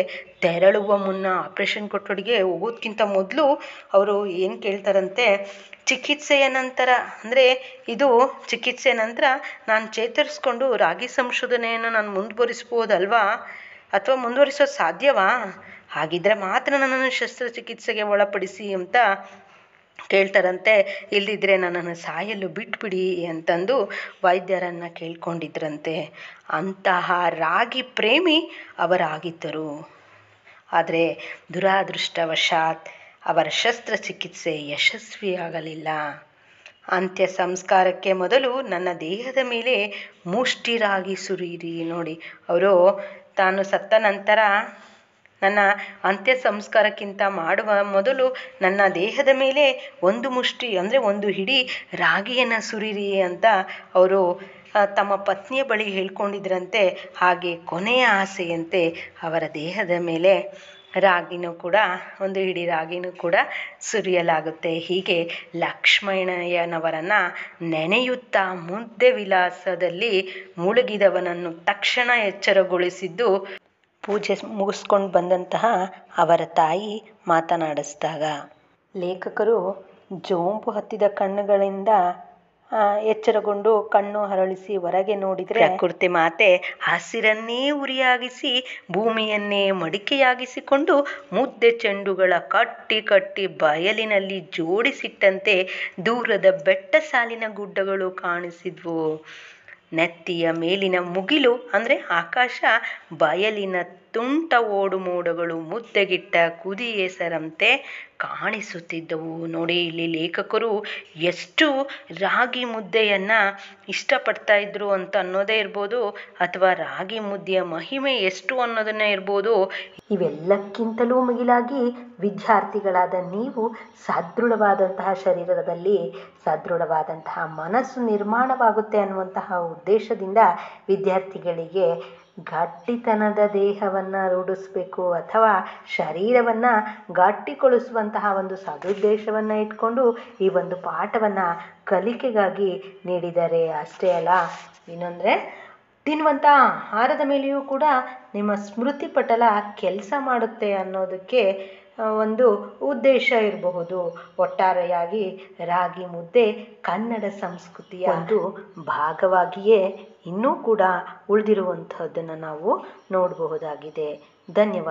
ತೆರಳುವ ಮುನ್ನ ಆಪ್ರೇಷನ್ ಕೊಠಡಿಗೆ ಹೋಗೋದ್ಕಿಂತ ಮೊದಲು ಅವರು ಏನು ಕೇಳ್ತಾರಂತೆ ಚಿಕಿತ್ಸೆಯ ನಂತರ ಅಂದರೆ ಇದು ಚಿಕಿತ್ಸೆ ನಂತರ ನಾನು ಚೇತರಿಸ್ಕೊಂಡು ರಾಗಿ ಸಂಶೋಧನೆಯನ್ನು ನಾನು ಮುಂದುವರಿಸ್ಬೋದಲ್ವಾ ಅಥವಾ ಮುಂದುವರಿಸೋದು ಸಾಧ್ಯವಾ ಹಾಗಿದ್ರೆ ಮಾತ್ರ ನನ್ನನ್ನು ಶಸ್ತ್ರಚಿಕಿತ್ಸೆಗೆ ಒಳಪಡಿಸಿ ಅಂತ ಕೇಳ್ತಾರಂತೆ ಇಲ್ಲದಿದ್ರೆ ನನ್ನನ್ನು ಸಾಯಲು ಬಿಟ್ಬಿಡಿ ಅಂತಂದು ವೈದ್ಯರನ್ನು ಕೇಳ್ಕೊಂಡಿದ್ರಂತೆ ಅಂತಹ ರಾಗಿ ಪ್ರೇಮಿ ಅವರಾಗಿದ್ದರು ಆದರೆ ದುರಾದೃಷ್ಟವಶಾತ್ ಅವರ ಶಸ್ತ್ರಚಿಕಿತ್ಸೆ ಯಶಸ್ವಿಯಾಗಲಿಲ್ಲ ಅಂತ್ಯ ಸಂಸ್ಕಾರಕ್ಕೆ ಮೊದಲು ನನ್ನ ದೇಹದ ಮೇಲೆ ಮುಷ್ಟಿರಾಗಿ ಸುರಿಯಿರಿ ನೋಡಿ ಅವರು ತಾನು ಸತ್ತ ನಂತರ ನನ್ನ ಅಂತ್ಯ ಸಂಸ್ಕಾರಕ್ಕಿಂತ ಮಾಡುವ ಮೊದಲು ನನ್ನ ದೇಹದ ಮೇಲೆ ಒಂದು ಮುಷ್ಟಿ ಅಂದರೆ ಒಂದು ಹಿಡಿ ರಾಗಿಯನ್ನು ಸುರಿರಿ ಅಂತ ಅವರು ತಮ್ಮ ಪತ್ನಿಯ ಬಳಿ ಹೇಳ್ಕೊಂಡಿದ್ರಂತೆ ಹಾಗೆ ಕೊನೆಯ ಆಸೆಯಂತೆ ಅವರ ದೇಹದ ಮೇಲೆ ರಾಗಿನೂ ಕೂಡ ಒಂದು ಹಿಡಿ ರಾಗಿನೂ ಕೂಡ ಸುರಿಯಲಾಗುತ್ತೆ ಹೀಗೆ ಲಕ್ಷ್ಮಣಯ್ಯನವರನ್ನು ನೆನೆಯುತ್ತಾ ಮುದ್ದೆ ವಿಲಾಸದಲ್ಲಿ ಮುಳುಗಿದವನನ್ನು ತಕ್ಷಣ ಎಚ್ಚರಗೊಳಿಸಿದ್ದು ಪೂಜೆ ಮುಗಿಸ್ಕೊಂಡು ಬಂದಂತಹ ಅವರ ತಾಯಿ ಮಾತನಾಡಿಸಿದಾಗ ಲೇಖಕರು ಜೋಂಪು ಹತ್ತಿದ ಕಣ್ಣುಗಳಿಂದ ಎಚ್ಚರಗೊಂಡು ಕಣ್ಣು ಹರಳಿಸಿ ಹೊರಗೆ ನೋಡಿದರೆ ಪ್ರಕೃತಿ ಮಾತೆ ಹಸಿರನ್ನೇ ಉರಿಯಾಗಿಸಿ ಭೂಮಿಯನ್ನೇ ಮಡಿಕೆಯಾಗಿಸಿಕೊಂಡು ಮುದ್ದೆ ಚೆಂಡುಗಳ ಕಟ್ಟಿ ಕಟ್ಟಿ ಬಯಲಿನಲ್ಲಿ ಜೋಡಿಸಿಟ್ಟಂತೆ ದೂರದ ಬೆಟ್ಟ ಸಾಲಿನ ಗುಡ್ಡಗಳು ಕಾಣಿಸಿದ್ವು ನೆತ್ತಿಯ ಮೇಲಿನ ಮುಗಿಲು ಅಂದರೆ ಆಕಾಶ ಬಯಲಿನ ತುಂಟ ಮೋಡಗಳು ಮುದ್ದೆಗಿಟ್ಟ ಕುದಿಯೇಸರಂತೆ ಕಾಣಿಸುತ್ತಿದ್ದವು ನೋಡಿ ಇಲ್ಲಿ ಲೇಖಕರು ಎಷ್ಟು ರಾಗಿ ಮುದ್ದೆಯನ್ನು ಇಷ್ಟಪಡ್ತಾ ಇದ್ರು ಅಂತ ಅನ್ನೋದೇ ಇರ್ಬೋದು ಅಥವಾ ರಾಗಿ ಮುದ್ದೆಯ ಮಹಿಮೆ ಎಷ್ಟು ಅನ್ನೋದನ್ನ ಇರ್ಬೋದು ಇವೆಲ್ಲಕ್ಕಿಂತಲೂ ಮಿಗಿಲಾಗಿ ವಿದ್ಯಾರ್ಥಿಗಳಾದ ನೀವು ಸದೃಢವಾದಂತಹ ಶರೀರದಲ್ಲಿ ಸದೃಢವಾದಂತಹ ಮನಸ್ಸು ನಿರ್ಮಾಣವಾಗುತ್ತೆ ಅನ್ನುವಂತಹ ಉದ್ದೇಶದಿಂದ ವಿದ್ಯಾರ್ಥಿಗಳಿಗೆ ಗಟ್ಟಿತನದ ದೇಹವನ್ನು ರೂಢಿಸ್ಬೇಕು ಅಥವಾ ಶರೀರವನ್ನು ಗಟ್ಟಿಗೊಳಿಸುವಂತಹ ಒಂದು ಸದುದ್ದೇಶವನ್ನು ಇಟ್ಕೊಂಡು ಈ ಒಂದು ಪಾಠವನ್ನು ಕಲಿಕೆಗಾಗಿ ನೀಡಿದ್ದಾರೆ ಅಷ್ಟೇ ಅಲ್ಲ ಏನಂದರೆ ತಿನ್ನುವಂಥ ಆಹಾರದ ಮೇಲೆಯೂ ಕೂಡ ನಿಮ್ಮ ಸ್ಮೃತಿ ಪಟಲ ಕೆಲಸ ಮಾಡುತ್ತೆ ಅನ್ನೋದಕ್ಕೆ ಒಂದು ಉದ್ದೇಶ ಇರಬಹುದು ಒಟ್ಟಾರೆಯಾಗಿ ರಾಗಿ ಮುದ್ದೆ ಕನ್ನಡ ಸಂಸ್ಕೃತಿಯ ಒಂದು ಭಾಗವಾಗಿಯೇ ಇನ್ನೂ ಕೂಡ ಉಳಿದಿರುವಂಥದ್ದನ್ನು ನಾವು ನೋಡಬಹುದಾಗಿದೆ ಧನ್ಯವಾದ